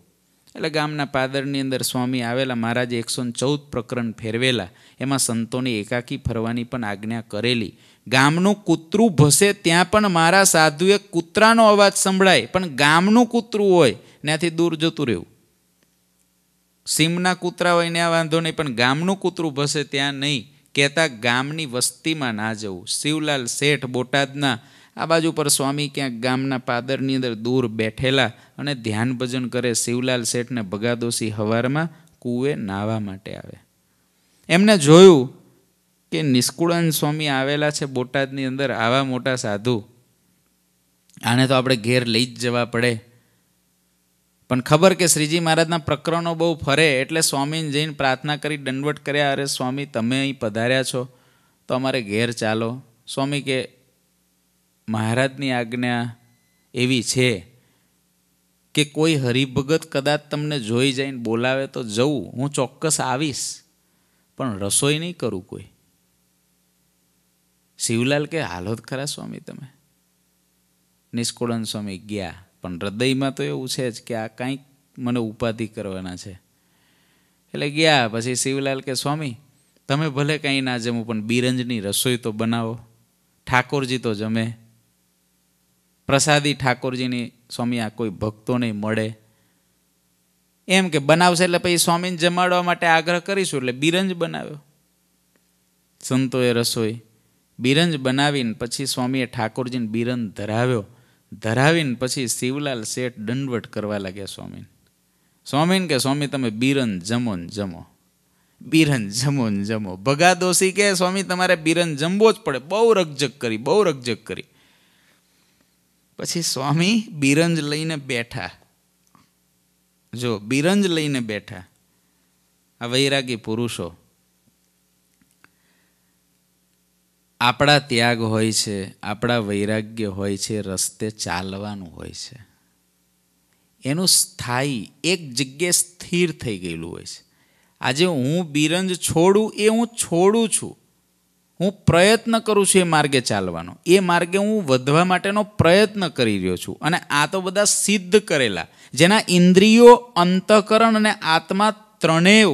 S1: એટલે ગામના પાદરની અંદર સ્વામી આવેલા મહારાજ એકસો ચૌદ પ્રકરણ ફેરવેલા એમાં સંતોની એકાકી ફરવાની પણ આજ્ઞા કરેલી ગામનું કૂતરું ભસે ત્યાં પણ મારા સાધુએ કૂતરાનો અવાજ સંભળાય પણ ગામનું કૂતરું હોય ત્યાંથી દૂર જતું રહેવું સીમના કૂતરા હોય ત્યાં વાંધો નહીં પણ ગામનું કૂતરું ભસે ત્યાં નહીં કહેતા ગામની વસ્તીમાં ના જવું શિવલાલ શેઠ બોટાદના આ બાજુ પર સ્વામી ક્યાંક ગામના પાદરની અંદર દૂર બેઠેલા અને ધ્યાન ભજન કરે શિવલાલ શેઠને ભગાદોશી હવારમાં કૂવે નાહવા માટે આવે એમને જોયું કે નિષ્કુળાનંદ સ્વામી આવેલા છે બોટાદની અંદર આવા મોટા સાધુ આને તો આપણે ઘેર લઈ જ જવા પડે પણ ખબર કે શ્રીજી મહારાજના પ્રકરણો બહુ ફરે એટલે સ્વામીને જઈને પ્રાર્થના કરી દંડવટ કર્યા અરે સ્વામી તમે અહીં પધાર્યા છો તો અમારે ઘેર ચાલો સ્વામી કે મહારાજની આજ્ઞા એવી છે કે કોઈ હરિભગત કદાચ તમને જોઈ જઈને બોલાવે તો જવું હું ચોક્કસ આવીશ પણ રસોઈ નહીં કરું કોઈ શિવલાલ કે હાલત ખરા સ્વામી તમે નિષ્કુળન સ્વામી ગયા પણ હૃદયમાં તો એવું છે જ કે આ કાંઈક મને ઉપાધિ કરવાના છે એટલે ગયા પછી શિવલાલ કે સ્વામી તમે ભલે કંઈ ના જમું પણ બિરંજની રસોઈ તો બનાવો ઠાકોરજી તો જમે પ્રસાદી ઠાકોરજીની સ્વામી આ કોઈ ભક્તો નહીં મળે એમ કે બનાવશે એટલે પછી સ્વામીને જમાડવા માટે આગ્રહ કરીશું એટલે બિરંજ બનાવ્યો સંતોએ રસોઈ બિરંજ બનાવીને પછી સ્વામીએ ઠાકોરજીને બિરંજ ધરાવ્યો ધરાવીને પછી શિવલાલ શેઠ દંડવટ કરવા લાગ્યા સ્વામીને સ્વામીને કે સ્વામી તમે બિરન જમો ને જમો બિરન જમો ને જમો ભગા દોષી કે સ્વામી તમારે બિરન જમવો જ પડે બહુ રકજક કરી બહુ રકજક કરી પછી સ્વામી બિરંજ લઈને બેઠા જો બિરંજ લઈને બેઠા આ વૈરાગી પુરુષો આપણા ત્યાગ હોય છે આપણા વૈરાગ્ય હોય છે રસ્તે ચાલવાનું હોય છે એનું સ્થાયી એક જગ્યાએ સ્થિર થઈ ગયેલું હોય છે આજે હું બિરંજ છોડું એ હું છોડું છું હું પ્રયત્ન કરું છું એ માર્ગે ચાલવાનો એ માર્ગે હું વધવા માટેનો પ્રયત્ન કરી રહ્યો છું અને આ તો બધા સિદ્ધ કરેલા જેના ઇન્દ્રિયો અંતઃકરણ અને આત્મા ત્રણેય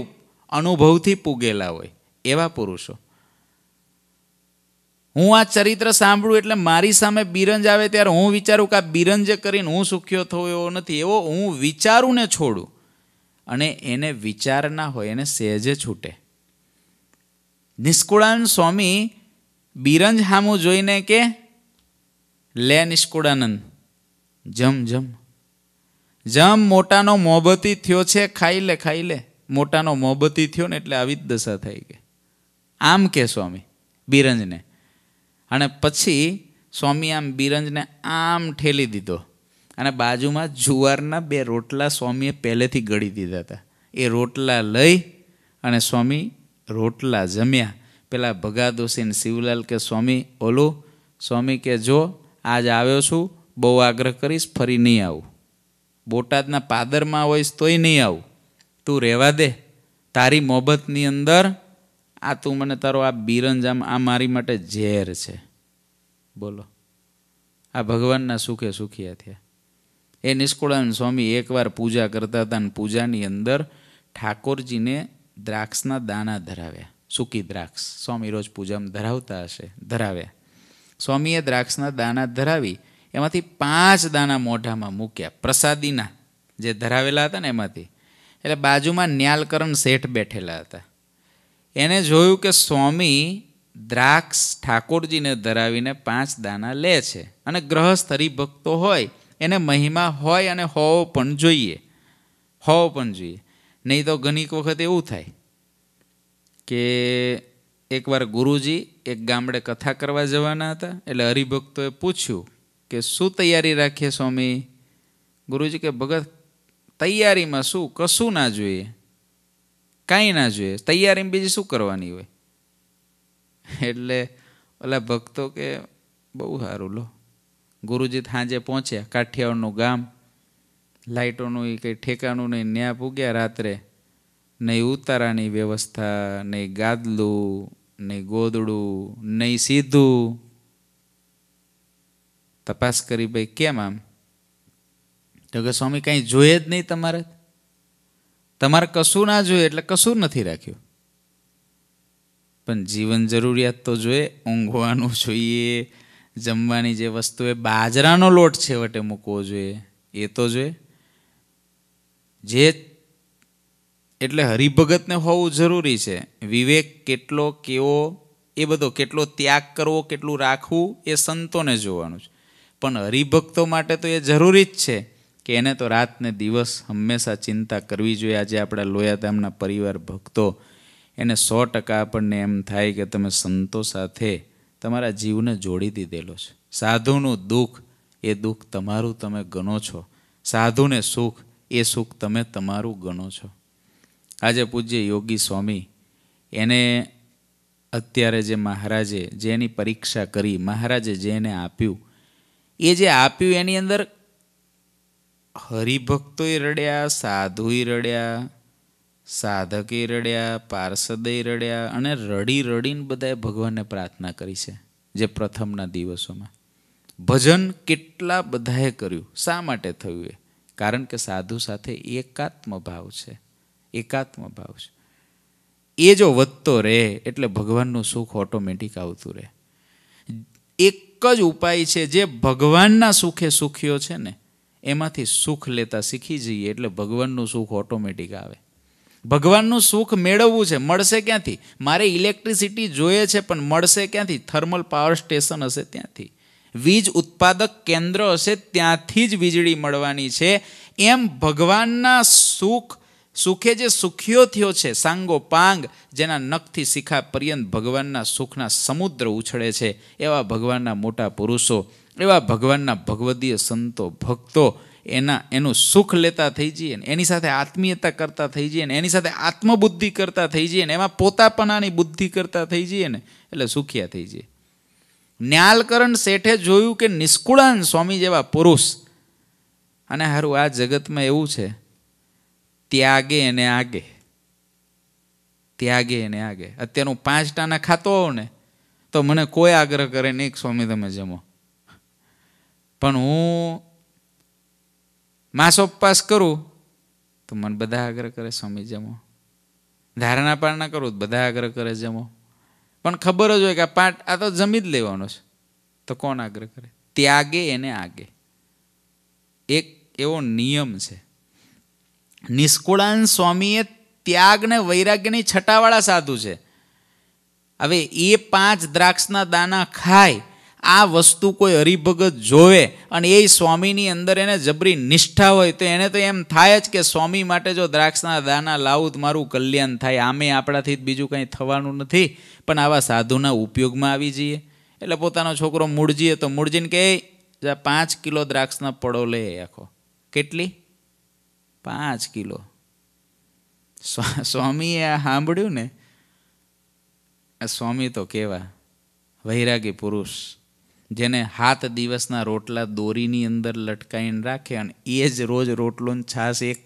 S1: અનુભવથી પૂગેલા હોય એવા પુરુષો હું આ ચરિત્ર સાંભળું એટલે મારી સામે બિરંજ આવે ત્યારે હું વિચારું કે આ બિરંજ કરીને હું સુખ્યો થયો એવો નથી એવો હું વિચારું ને છોડું અને એને વિચારના હોય એને સહેજે છૂટે નિષ્કુળાનંદ સ્વામી બિરંજ હામું જોઈને કે લે નિષ્કુળાનંદ જમ જમ જમ મોટાનો મોહબતી થયો છે ખાઈ લે ખાઈ લે મોટાનો મોહબતી થયો ને એટલે આવી જ દશા થઈ કે આમ કે સ્વામી બિરંજને અને પછી સ્વામી આમ બિરંજને આમ ઠેલી દીધો અને બાજુમાં જુવારના બે રોટલા સ્વામીએ પહેલેથી ગળી દીધા હતા એ રોટલા લઈ અને સ્વામી રોટલા જમ્યા પેલા ભગાદોસીને શિવલાલ કે સ્વામી ઓલો સ્વામી કે જો આજ આવ્યો છું બહુ આગ્રહ કરીશ ફરી નહીં આવું બોટાદના પાદરમાં હોઈશ તોય નહીં આવું તું રહેવા દે તારી મોહબતની અંદર આ તું મને તારો આ બિરંજામ આ મારી માટે ઝેર છે બોલો આ ભગવાનના સુખે સુખિયા થયા એ નિષ્કુળાન સ્વામી એકવાર પૂજા કરતા હતા અને પૂજાની અંદર ઠાકોરજીને દ્રાક્ષના દાણા ધરાવ્યા સૂકી દ્રાક્ષ સ્વામી રોજ પૂજામ ધરાવતા હશે ધરાવ્યા સ્વામીએ દ્રાક્ષના દાણા ધરાવી એમાંથી પાંચ દાણા મોઢામાં મૂક્યા પ્રસાદીના જે ધરાવેલા હતા ને એમાંથી એટલે બાજુમાં ન્યાલકરણ શેઠ બેઠેલા હતા એને જોયું કે સ્વામી દ્રાક્ષ ઠાકોરજીને ધરાવીને પાંચ દાણા લે છે અને ગ્રહસ્થ ભક્તો હોય એને મહિમા હોય અને હોવો પણ જોઈએ હોવો પણ જોઈએ નહીં તો ઘણીક વખત એવું થાય કે એકવાર ગુરુજી એક ગામડે કથા કરવા જવાના હતા એટલે હરિભક્તોએ પૂછ્યું કે શું તૈયારી રાખીએ સ્વામી ગુરુજી કે ભગત તૈયારીમાં શું કશું ના જોઈએ કાંઈ ના જોઈએ તૈયારીમાં બીજી શું કરવાની હોય એટલે ઓલા ભક્તો કે બહુ સારું લો ગુરુજી સાંજે પહોંચ્યા કાઠિયાવાડનું ગામ લાઇટોનું એ કંઈ ઠેકાણું નહીં ન્યા પૂગ્યા રાત્રે નહીં ઉતારાની વ્યવસ્થા નહીં ગાદલું નહીં ગોદડું નહીં સીધું તપાસ કરી ભાઈ કેમ આમ તો કે સ્વામી કંઈ જોઈએ જ નહીં તમારે તમારે કશું ના જોઈએ એટલે કશું નથી રાખ્યું પણ જીવન જરૂરિયાત તો જોઈએ ઊંઘવાનું જોઈએ જમવાની જે વસ્તુ એ બાજરાનો લોટ છેવટે મૂકવો જોઈએ એ તો જોઈએ જે એટલે હરિભગતને હોવું જરૂરી છે વિવેક કેટલો કેવો એ બધો કેટલો ત્યાગ કરવો કેટલું રાખવું એ સંતોને જોવાનું છે પણ હરિભક્તો માટે તો એ જરૂરી જ છે કે એને તો રાતને દિવસ હંમેશા ચિંતા કરવી જોઈએ આજે આપણા લોયાધામના પરિવાર ભક્તો એને સો ટકા આપણને એમ થાય કે તમે સંતો સાથે તમારા જીવને જોડી દીધેલો છે સાધુનું દુઃખ એ દુઃખ તમારું તમે ગણો છો સાધુને સુખ એ સુખ તમે તમારું ગણો છો આજે પૂજ્ય યોગી સ્વામી એને અત્યારે જે મહારાજે જેની પરીક્ષા કરી મહારાજે જેને આપ્યું એ જે આપ્યું એની અંદર હરિભક્તોય રડ્યા સાધુએ રડ્યા સાધકે રડ્યા પાર્ષદે રડ્યા અને રડી રડીને બધાએ ભગવાનને પ્રાર્થના કરી છે જે પ્રથમના દિવસોમાં ભજન કેટલા બધાએ કર્યું શા માટે થયું એ કારણ કે સાધુ સાથે એકાત્મ ભાવ છે એકાત્મ ભાવ છે એ જો વધતો રહે એટલે ભગવાનનું સુખ ઓટોમેટિક આવતું રહે એક જ ઉપાય છે જે ભગવાનના સુખે સુખ્યો છે ને એમાંથી સુખ લેતા શીખી જઈએ એટલે ભગવાનનું સુખ ઓટોમેટિક આવે ભગવાનનું સુખ મેળવવું છે મળશે ક્યાંથી મારે ઇલેક્ટ્રિસિટી જોઈએ છે પણ મળશે ક્યાંથી થર્મલ પાવર સ્ટેશન હશે ત્યાંથી વીજ ઉત્પાદક કેન્દ્ર હશે ત્યાંથી જ વીજળી મળવાની છે એમ ભગવાનના સુખ સુખે જે સુખ્યો થયો છે સાંગો પાંગ જેના નખથી શિખા પર્યંત ભગવાનના સુખના સમુદ્ર ઉછળે છે એવા ભગવાનના મોટા પુરુષો એવા ભગવાનના ભગવદીય સંતો ભક્તો એના એનું સુખ લેતા થઈ જઈએ ને એની સાથે આત્મીયતા કરતા થઈ જઈએ ને એની સાથે આત્મબુદ્ધિ કરતા થઈ જઈએ ને એમાં પોતાપણાની બુદ્ધિ કરતા થઈ જઈએ ને એટલે સુખિયા થઈ જઈએ ન્યાલકરણ શેઠે જોયું કે નિષ્કુળાન સ્વામી જેવા પુરુષ અને હારું આ જગતમાં એવું છે ત્યાગે એને આગે ત્યાગે એને આગે અત્યારનું પાંચ ટાના ખાતો હોઉં ને તો મને કોઈ આગ્રહ કરે નહીં સ્વામી તમે જમો પણ હું માસોપવાસ કરું તો મને બધા આગ્રહ કરે સ્વામી જમો ધારણા પારણા કરું બધા આગ્રહ કરે જમો પણ ખબર જ હોય કે આ પાઠ આ તો જમી જ લેવાનો છે તો કોણ આગ્રહ કરે ત્યાગે એને આગે એક એવો નિયમ છે નિષ્કુળાન સ્વામીએ ત્યાગને વૈરાગ્યની છટાવાળા સાધુ છે હવે એ પાંચ દ્રાક્ષના દાના ખાય આ વસ્તુ કોઈ હરિભગત જોવે અને એ સ્વામીની અંદર એને જબરી નિષ્ઠા હોય તો એને તો એમ થાય જ કે સ્વામી માટે જો દ્રાક્ષના દાના લાવું તો મારું કલ્યાણ થાય આમે આપણાથી જ બીજું કંઈ થવાનું નથી પણ આવા સાધુના ઉપયોગમાં આવી જઈએ એટલે પોતાનો છોકરો મૂળજીએ તો મૂળજીને કે પાંચ કિલો દ્રાક્ષના પડો લે આખો કેટલી પાંચ કિલો સ્વામીએ આ સાંભળ્યું ને આ સ્વામી તો કેવા વૈરાગી પુરુષ જેને હાથ દિવસના રોટલા દોરીની અંદર લટકાઈને રાખે અને એ જ રોજ રોટલો ને છાશ એક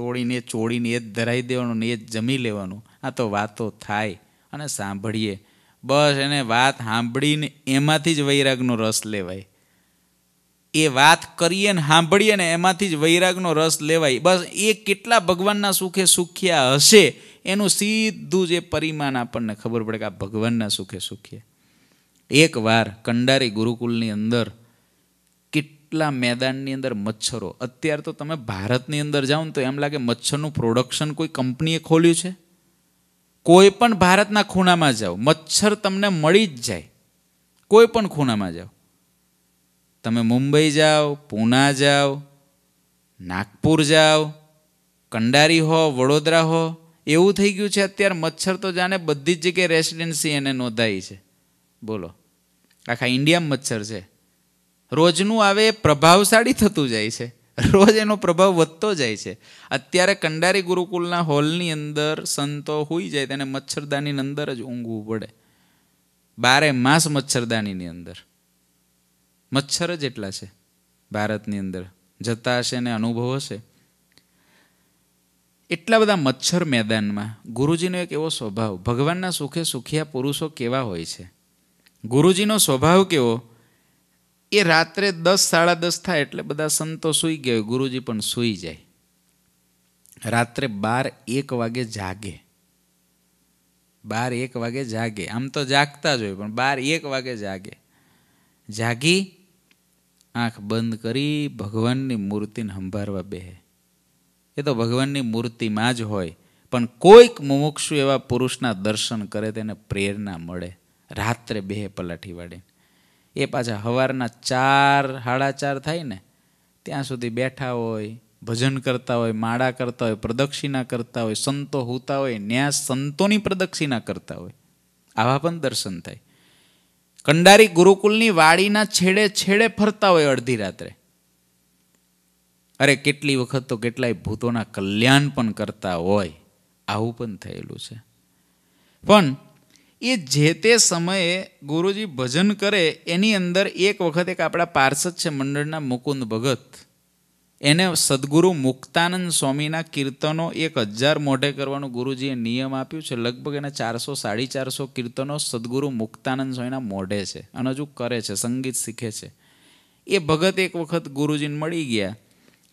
S1: તોડીને ચોળીને એ જ ધરાવી દેવાનું ને એ જ જમી લેવાનું આ તો વાતો થાય અને સાંભળીએ બસ એને વાત સાંભળીને એમાંથી જ વૈરાગનો રસ લેવાય એ વાત કરીએ ને સાંભળીએ ને એમાંથી જ વૈરાગનો રસ લેવાય બસ એ કેટલા ભગવાનના સુખે સુખ્યા હશે એનું સીધું જે પરિમાણ આપણને ખબર પડે કે આ ભગવાનના સુખે સુખ્યા એકવાર કંડારી ગુરુકુલની અંદર કેટલા મેદાનની અંદર મચ્છરો અત્યાર તો તમે ભારતની અંદર જાઓ ને તો એમ લાગે મચ્છરનું પ્રોડક્શન કોઈ કંપનીએ ખોલ્યું છે કોઈ પણ ભારતના ખૂણામાં જાઓ મચ્છર તમને મળી જ જાય કોઈ પણ ખૂણામાં જાઓ તમે મુંબઈ જાઓ પૂના જાઓ નાગપુર જાઓ કંડારી હો વડોદરા હો એવું થઈ ગયું છે અત્યારે મચ્છર તો જાણે બધી જ જગ્યાએ રેસિડેન્સી એને નોંધાઈ છે બોલો આખા ઇન્ડિયા મચ્છર છે રોજનું આવે પ્રભાવશાળી થતું જાય છે રોજ એનો પ્રભાવ વધતો જાય છે અત્યારે કંડારી ગુરુકુલના હોલની અંદર સંતો હોઈ જાય તેને મચ્છરદાનીની અંદર જ ઊંઘવું પડે બારે માસ મચ્છરદાનીની અંદર મચ્છર જ એટલા છે ભારતની અંદર જતા હશે ને અનુભવ હશે એટલા બધા મચ્છર મેદાનમાં ગુરુજીનો એક એવો સ્વભાવ ભગવાનના સુખે સુખિયા પુરુષો કેવા હોય છે ગુરુજીનો સ્વભાવ કેવો એ રાત્રે દસ સાડા દસ થાય એટલે બધા સંતો સૂઈ ગયા હોય ગુરુજી પણ સૂઈ જાય રાત્રે બાર એક વાગે જાગે બાર એક વાગે જાગે આમ તો જાગતા જ હોય પણ બાર એક વાગે જાગે જાગી આંખ બંધ કરી ભગવાનની મૂર્તિને સંભારવા બેહે એ તો ભગવાનની મૂર્તિમાં જ હોય પણ કોઈક મુમુક્ષુ એવા પુરુષના દર્શન કરે તેને પ્રેરણા મળે રાત્રે બે પલાઠી વાળીને એ પાછા સવારના ચાર સાડા ચાર થાય ને ત્યાં સુધી બેઠા હોય ભજન કરતા હોય માળા કરતા હોય પ્રદક્ષિણા કરતા હોય સંતો હોતા હોય ન્યા સંતોની પ્રદક્ષિણા કરતા હોય આવા પણ દર્શન થાય કંડારી ગુરુકુલની વાડીના છેડે છેડે ફરતા હોય અડધી રાત્રે અરે કેટલી વખત તો કેટલાય ભૂતોના કલ્યાણ પણ કરતા હોય આવું પણ થયેલું છે પણ એ જે તે સમયે ગુરુજી ભજન કરે એની અંદર એક વખત એક આપણા પાર્ષદ છે મંડળના મુકુંદ ભગત એને સદગુરુ મુક્તાનંદ સ્વામીના કીર્તનો એક હજાર મોઢે કરવાનો ગુરુજીએ નિયમ આપ્યું છે લગભગ એના ચારસો સાડી ચારસો કીર્તનો સદગુરુ મુક્તાનંદ સ્વામીના મોઢે છે અને હજુ કરે છે સંગીત શીખે છે એ ભગત એક વખત ગુરુજીને મળી ગયા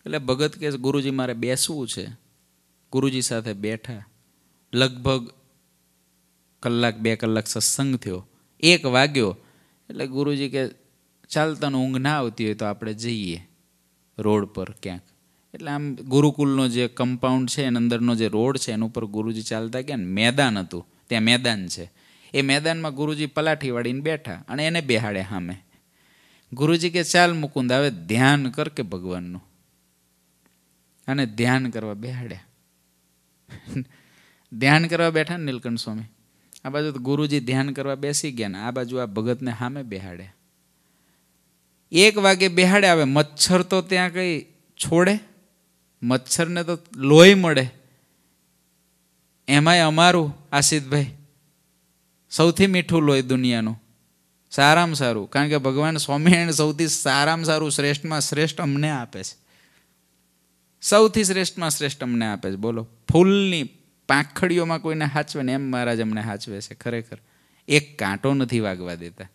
S1: એટલે ભગત કે ગુરુજી મારે બેસવું છે ગુરુજી સાથે બેઠા લગભગ કલાક બે કલાક સત્સંગ થયો એક વાગ્યો એટલે ગુરુજી કે ચાલતાનો ઊંઘ ના આવતી હોય તો આપણે જઈએ રોડ પર ક્યાંક એટલે આમ ગુરુકુલનો જે કમ્પાઉન્ડ છે એના અંદરનો જે રોડ છે એના ઉપર ગુરુજી ચાલતા ગયા ને મેદાન હતું ત્યાં મેદાન છે એ મેદાનમાં ગુરુજી પલાઠી વાળીને બેઠા અને એને બેહાડે સામે ગુરુજી કે ચાલ મુકુંદ હવે ધ્યાન કર કે ભગવાનનું અને ધ્યાન કરવા બેહાડ્યા ધ્યાન કરવા બેઠા ને નીલકંઠ સ્વામી આ બાજુ તો ગુરુજી ધ્યાન કરવા બેસી ગયા ને આ બાજુ આ ભગતને સામે બેહાડે એક વાગે બેહાડે આવે મચ્છર તો ત્યાં કંઈ છોડે મચ્છરને તો લોહી મળે એમાંય અમારું આસિદભાઈ સૌથી મીઠું લોહી દુનિયાનું સારામાં સારું કારણ કે ભગવાન સ્વામિનારાયણ સૌથી સારામાં સારું શ્રેષ્ઠમાં શ્રેષ્ઠ અમને આપે છે સૌથી શ્રેષ્ઠમાં શ્રેષ્ઠ અમને આપે છે બોલો ફૂલની પાંખડીઓમાં કોઈને હાચવે ને એમ મહારાજ અમને હાચવે છે ખરેખર એક કાંટો નથી વાગવા દેતા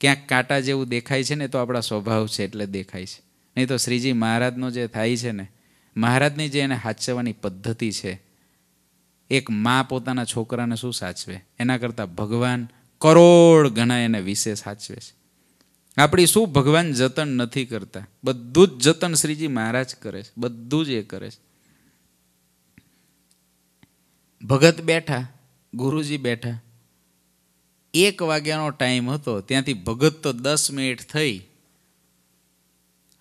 S1: ક્યાંક કાંટા જેવું દેખાય છે ને તો આપણા સ્વભાવ છે એટલે દેખાય છે નહીં તો શ્રીજી મહારાજનો જે થાય છે ને મહારાજની જે એને હાચવવાની પદ્ધતિ છે એક મા પોતાના છોકરાને શું સાચવે એના કરતાં ભગવાન કરોડ ગણા એને વિશેષ સાચવે છે આપણી શું ભગવાન જતન નથી કરતા બધું જ જતન શ્રીજી મહારાજ કરે છે બધું જ એ કરે છે ભગત બેઠા ગુરુજી બેઠા એક વાગ્યાનો ટાઈમ હતો ત્યાંથી ભગત તો દસ મિનિટ થઈ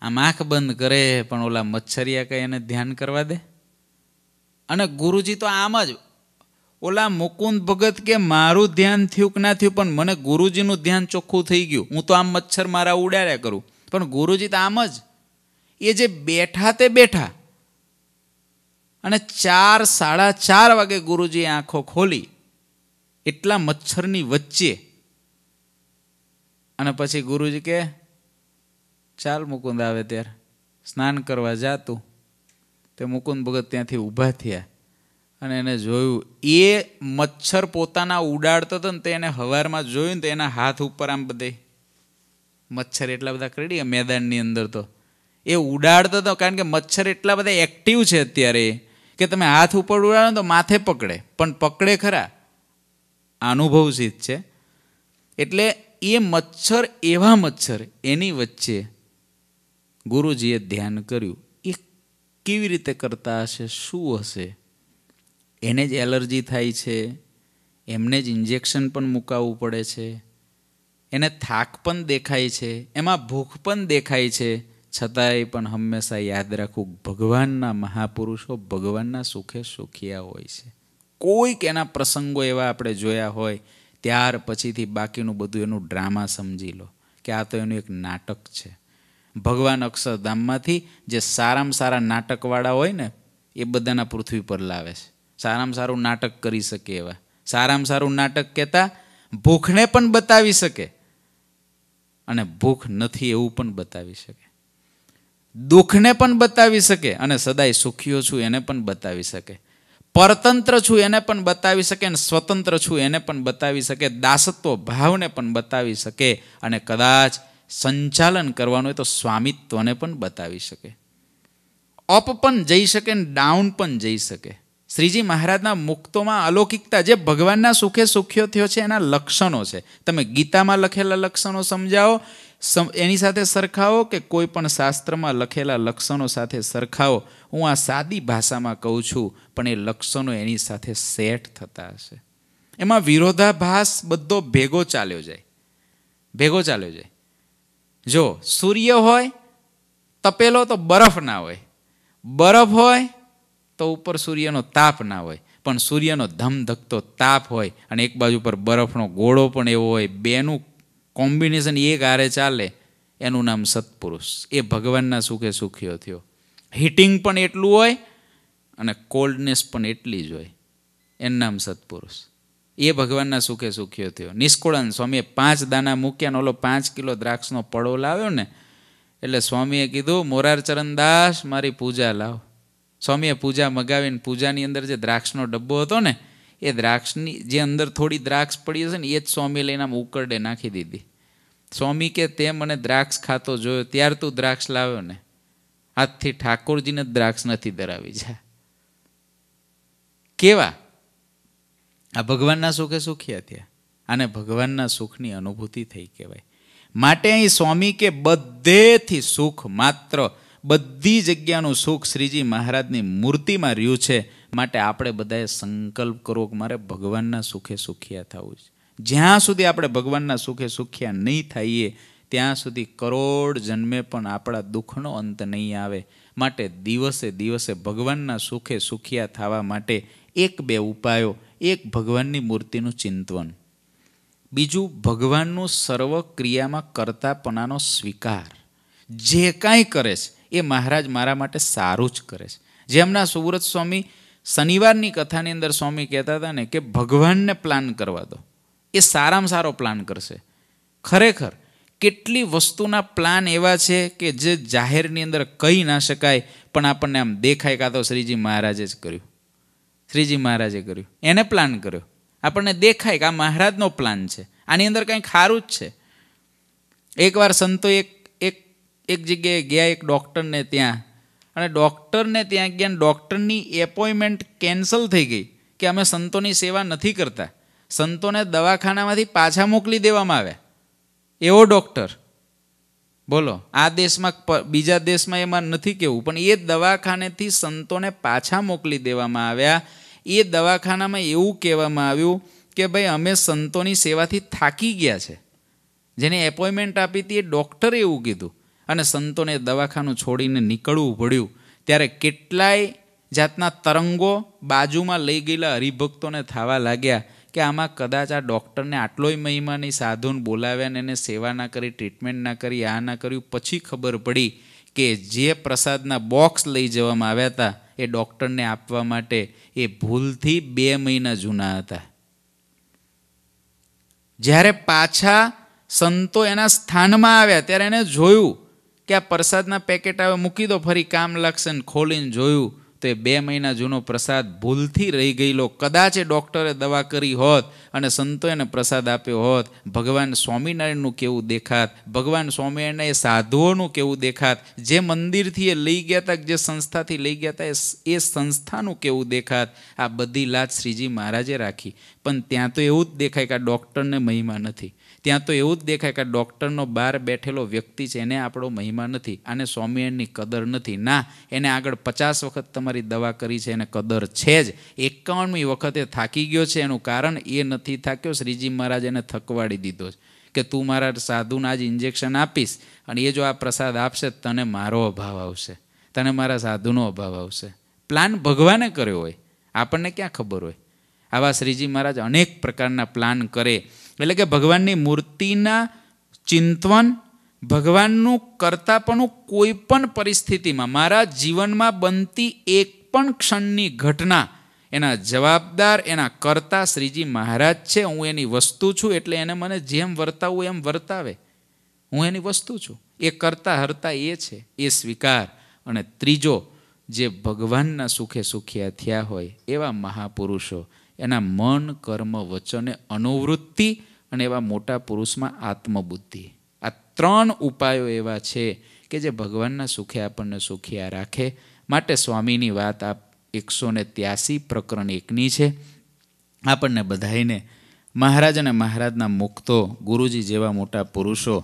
S1: આમ આંખ બંધ કરે પણ ઓલા મચ્છરિયા કંઈ એને ધ્યાન કરવા દે અને ગુરુજી તો આમ જ ઓલા મુકુંદ ભગત કે મારું ધ્યાન થયું કે ના થયું પણ મને ગુરુજીનું ધ્યાન ચોખ્ખું થઈ ગયું હું તો આમ મચ્છર મારા ઉડાડ્યા કરું પણ ગુરુજી તો આમ જ એ જે બેઠા તે બેઠા અને ચાર સાડા ચાર વાગે ગુરુજીએ આંખો ખોલી એટલા મચ્છરની વચ્ચે અને પછી ગુરુજી કે ચાલ મુકુંદ આવે ત્યારે સ્નાન કરવા જાતું તે મુકુંદ ભગત ત્યાંથી ઊભા થયા અને એને જોયું એ મચ્છર પોતાના ઉડાડતો હતો ને તે એને હવારમાં જોયું ને તો એના હાથ ઉપર આમ બધે મચ્છર એટલા બધા કરડી મેદાનની અંદર તો એ ઉડાડતો હતો કારણ કે મચ્છર એટલા બધા એક્ટિવ છે અત્યારે કે તમે હાથ ઉપર ઉડાડો તો માથે પકડે પણ પકડે ખરા અનુભવસિત છે એટલે એ મચ્છર એવા મચ્છર એની વચ્ચે ગુરુજીએ ધ્યાન કર્યું એ કેવી રીતે કરતા હશે શું હશે એને જ એલર્જી થાય છે એમને જ ઇન્જેક્શન પણ મુકાવવું પડે છે એને થાક પણ દેખાય છે એમાં ભૂખ પણ દેખાય છે છતાંય પણ હંમેશા યાદ રાખું ભગવાનના મહાપુરુષો ભગવાનના સુખે સુખિયા હોય છે કોઈક એના પ્રસંગો એવા આપણે જોયા હોય ત્યાર પછીથી બાકીનું બધું એનું ડ્રામા સમજી લો કે આ તો એનું એક નાટક છે ભગવાન અક્ષરધામમાંથી જે સારામાં સારા નાટકવાળા હોય ને એ બધાના પૃથ્વી પર લાવે છે સારામાં સારું નાટક કરી શકે એવા સારામાં સારું નાટક કહેતા ભૂખને પણ બતાવી શકે અને ભૂખ નથી એવું પણ બતાવી શકે દુઃખને પણ બતાવી શકે અને સદાય સુખીઓ છું એને પણ બતાવી શકે પરતંત્ર છું એને પણ બતાવી શકે અને સ્વતંત્ર છું એને પણ બતાવી શકે દાસત્વ ભાવને પણ બતાવી શકે અને કદાચ સંચાલન કરવાનું હોય તો સ્વામિત્વને પણ બતાવી શકે અપ પણ જઈ શકે ને ડાઉન પણ જઈ શકે શ્રીજી મહારાજના મુક્તોમાં અલૌકિકતા જે ભગવાનના સુખે સુખ્યો થયો છે એના લક્ષણો છે તમે ગીતામાં લખેલા લક્ષણો સમજાવો એની સાથે સરખાવો કે કોઈ પણ શાસ્ત્રમાં લખેલા લક્ષણો સાથે સરખાવો હું આ સાદી ભાષામાં કહું છું પણ એ લક્ષણો એની સાથે સેટ થતા હશે એમાં વિરોધાભાસ બધો ભેગો ચાલ્યો જાય ભેગો ચાલ્યો જાય જો સૂર્ય હોય તપેલો તો બરફ ના હોય બરફ હોય તો ઉપર સૂર્યનો તાપ ના હોય પણ સૂર્યનો ધમધકતો તાપ હોય અને એક બાજુ પર બરફનો ગોળો પણ એવો હોય બેનું કોમ્બિનેશન એક હારે ચાલે એનું નામ સત્પુરુષ એ ભગવાનના સુખે સુખ્યો થયો હીટિંગ પણ એટલું હોય અને કોલ્ડનેસ પણ એટલી જ હોય એનું નામ સત્પુરુષ એ ભગવાનના સુખે સુખ્યો થયો નિષ્કુળાન સ્વામીએ પાંચ દાના મૂક્યા ઓલો પાંચ કિલો દ્રાક્ષનો પડો લાવ્યો ને એટલે સ્વામીએ કીધું મોરારચરણ દાસ મારી પૂજા લાવ સ્વામીએ પૂજા મગાવીને પૂજાની અંદર જે દ્રાક્ષનો ડબ્બો હતો ને એ દ્રાક્ષની જે અંદર થોડી દ્રાક્ષ પડી હશે ને એ જ સ્વામી લઈને આમ ઉકરડે નાખી દીધી સ્વામી કે તે મને દ્રાક્ષ ખાતો જોયો ત્યાર તું દ્રાક્ષ લાવ્યો ને આજથી ઠાકોરજીને દ્રાક્ષ નથી ધરાવી જા કેવા આ ભગવાનના સુખે સુખી હતા આને ભગવાનના સુખની અનુભૂતિ થઈ કહેવાય માટે અહીં સ્વામી કે બધેથી સુખ માત્ર બધી જગ્યાનું સુખ શ્રીજી મહારાજની મૂર્તિમાં રહ્યું છે માટે આપણે બધાએ સંકલ્પ કરવો કે મારે ભગવાનના સુખે સુખિયા થવું છે જ્યાં સુધી આપણે ભગવાનના સુખે સુખ્યા નહીં થઈએ ત્યાં સુધી કરોડ જન્મે પણ આપણા દુઃખનો અંત નહીં આવે માટે દિવસે દિવસે ભગવાનના સુખે સુખિયા થવા માટે એક બે ઉપાયો એક ભગવાનની મૂર્તિનું ચિંતવન બીજું ભગવાનનું સર્વ ક્રિયામાં કરતાપણાનો સ્વીકાર જે કાંઈ કરે છે એ મહારાજ મારા માટે સારું જ કરે છે જેમના સુવ્રત સ્વામી શનિવારની કથાની અંદર સ્વામી કહેતા હતા ને કે ભગવાનને પ્લાન કરવા દો એ સારામાં સારો પ્લાન કરશે ખરેખર કેટલી વસ્તુના પ્લાન એવા છે કે જે જાહેરની અંદર કહી ના શકાય પણ આપણને આમ દેખાય કાં તો શ્રીજી મહારાજે જ કર્યું શ્રીજી મહારાજે કર્યું એને પ્લાન કર્યો આપણને દેખાય કે આ મહારાજનો પ્લાન છે આની અંદર કંઈક ખારું જ છે એકવાર સંતો એક એક એક જગ્યાએ ગયા એક ડૉક્ટરને ત્યાં અને ડૉક્ટરને ત્યાં ગયા ડૉક્ટરની એપોઇન્ટમેન્ટ કેન્સલ થઈ ગઈ કે અમે સંતોની સેવા નથી કરતા સંતોને દવાખાનામાંથી પાછા મોકલી દેવામાં આવ્યા એવો ડૉક્ટર બોલો આ દેશમાં બીજા દેશમાં એમાં નથી કહેવું પણ એ દવાખાનેથી સંતોને પાછા મોકલી દેવામાં આવ્યા એ દવાખાનામાં એવું કહેવામાં આવ્યું કે ભાઈ અમે સંતોની સેવાથી થાકી ગયા છે જેને એપોઇન્ટમેન્ટ આપી હતી એ ડૉક્ટરે એવું કીધું અને સંતોને દવાખાનું છોડીને નીકળવું પડ્યું ત્યારે કેટલાય જાતના તરંગો બાજુમાં લઈ ગયેલા હરિભક્તોને થવા લાગ્યા કે આમાં કદાચ આ ડૉક્ટરને આટલોય મહિમાની સાધુન બોલાવ્યા ને એને સેવા ના કરી ટ્રીટમેન્ટ ના કરી આ ના કર્યું પછી ખબર પડી કે જે પ્રસાદના બોક્સ લઈ જવામાં આવ્યા હતા એ ડૉક્ટરને આપવા માટે એ ભૂલથી બે મહિના જૂના હતા જ્યારે પાછા સંતો એના સ્થાનમાં આવ્યા ત્યારે એને જોયું કે આ પ્રસાદના પેકેટ આવે મૂકી દો ફરી કામ લાગશે ને ખોલીને જોયું તો એ બે મહિના જૂનો પ્રસાદ ભૂલથી રહી ગયેલો કદાચ એ ડૉક્ટરે દવા કરી હોત અને સંતો એને પ્રસાદ આપ્યો હોત ભગવાન સ્વામિનારાયણનું કેવું દેખાત ભગવાન સ્વામિનારાયણ એ સાધુઓનું કેવું દેખાત જે મંદિરથી એ લઈ ગયા હતા જે સંસ્થાથી લઈ ગયા હતા એ સંસ્થાનું કેવું દેખાત આ બધી લાજ શ્રીજી મહારાજે રાખી પણ ત્યાં તો એવું જ દેખાય કે આ ડૉક્ટરને મહિમા નથી ત્યાં તો એવું જ દેખાય કે ડૉક્ટરનો બહાર બેઠેલો વ્યક્તિ છે એને આપણો મહિમા નથી આને સ્વામિનારાયણની કદર નથી ના એને આગળ પચાસ વખત તમારી દવા કરી છે એને કદર છે જ એકાવનમી વખતે થાકી ગયો છે એનું કારણ એ નથી થાક્યો શ્રીજી મહારાજ એને થકવાડી દીધો છે કે તું મારા સાધુને આજ ઇન્જેક્શન આપીશ અને એ જો આ પ્રસાદ આપશે તને મારો અભાવ આવશે તને મારા સાધુનો અભાવ આવશે પ્લાન ભગવાને કર્યો હોય આપણને ક્યાં ખબર હોય આવા શ્રીજી મહારાજ અનેક પ્રકારના પ્લાન કરે એટલે કે ભગવાનની મૂર્તિના ચિંતવન ભગવાનનું કરતાપણું કોઈ પણ પરિસ્થિતિમાં મારા જીવનમાં બનતી એક પણ ક્ષણની ઘટના એના જવાબદાર એના કરતા શ્રીજી મહારાજ છે હું એની વસ્તુ છું એટલે એને મને જેમ વર્તાવું એમ વર્તાવે હું એની વસ્તુ છું એ કરતા હરતા એ છે એ સ્વીકાર અને ત્રીજો જે ભગવાનના સુખે સુખિયા થયા હોય એવા મહાપુરુષો એના મન કર્મ વચને અનુવૃત્તિ અને એવા મોટા પુરુષમાં આત્મબુદ્ધિ આ ત્રણ ઉપાયો એવા છે કે જે ભગવાનના સુખે આપણને સુખિયા રાખે માટે સ્વામીની વાત આ એકસો ને ત્યાસી પ્રકરણ એકની છે આપણને બધાઈને મહારાજ અને મહારાજના મુક્તો ગુરુજી જેવા મોટા પુરુષો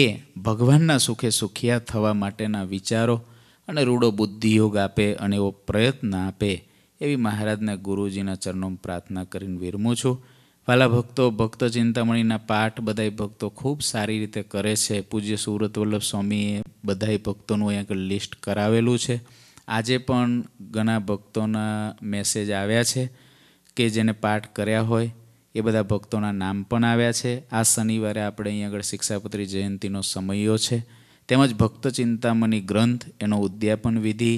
S1: એ ભગવાનના સુખે સુખિયા થવા માટેના વિચારો અને રૂડો બુદ્ધિયોગ આપે અને એવો પ્રયત્ન આપે એવી મહારાજના ગુરુજીના ચરણોમાં પ્રાર્થના કરીને વિરમું છું વાલા ભક્તો ભક્ત ચિંતામણીના પાઠ બધાય ભક્તો ખૂબ સારી રીતે કરે છે પૂજ્ય સુરત વલ્લભ સ્વામીએ બધાય ભક્તોનું અહીંયા આગળ લિસ્ટ કરાવેલું છે આજે પણ ઘણા ભક્તોના મેસેજ આવ્યા છે કે જેને પાઠ કર્યા હોય એ બધા ભક્તોના નામ પણ આવ્યા છે આ શનિવારે આપણે અહીં આગળ શિક્ષાપત્રી જયંતિનો સમયો છે તેમજ ભક્ત ચિંતામણી ગ્રંથ એનો ઉદ્યાપન વિધિ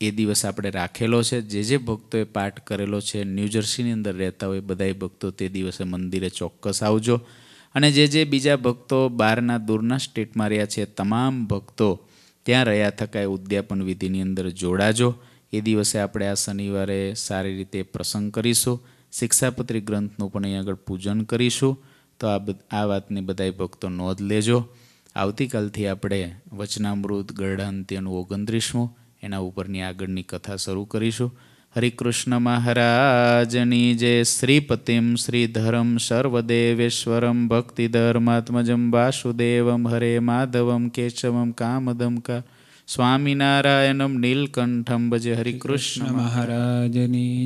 S1: એ દિવસ આપણે રાખેલો છે જે જે ભક્તોએ પાઠ કરેલો છે ન્યૂજર્સીની અંદર રહેતા હોય બધાય ભક્તો તે દિવસે મંદિરે ચોક્કસ આવજો અને જે જે બીજા ભક્તો બહારના દૂરના સ્ટેટમાં રહ્યા છે તમામ ભક્તો ત્યાં રહ્યા થકાય ઉદ્યાપન વિધિની અંદર જોડાજો એ દિવસે આપણે આ શનિવારે સારી રીતે પ્રસંગ કરીશું શિક્ષાપત્રી ગ્રંથનું પણ અહીં આગળ પૂજન કરીશું તો આ આ વાતની બધાય ભક્તો નોંધ લેજો આવતીકાલથી આપણે વચનામૃત ગરડાંત્યનું ઓગણત્રીસમું એના ઉપરની આગળની કથા શરૂ કરીશું હરિકૃષ્ણ મહારાજની જે શ્રીપતિમ શ્રીધરમ સર્વદેવેશ્વરમ ભક્તિધર્માત્મજમ વાસુદેવમ હરે માધવમ કેશવમ કામદમ કા સ્વામિનારાયણમ નીલકંઠમ ભજે હરિકૃષ્ણ મહારાજની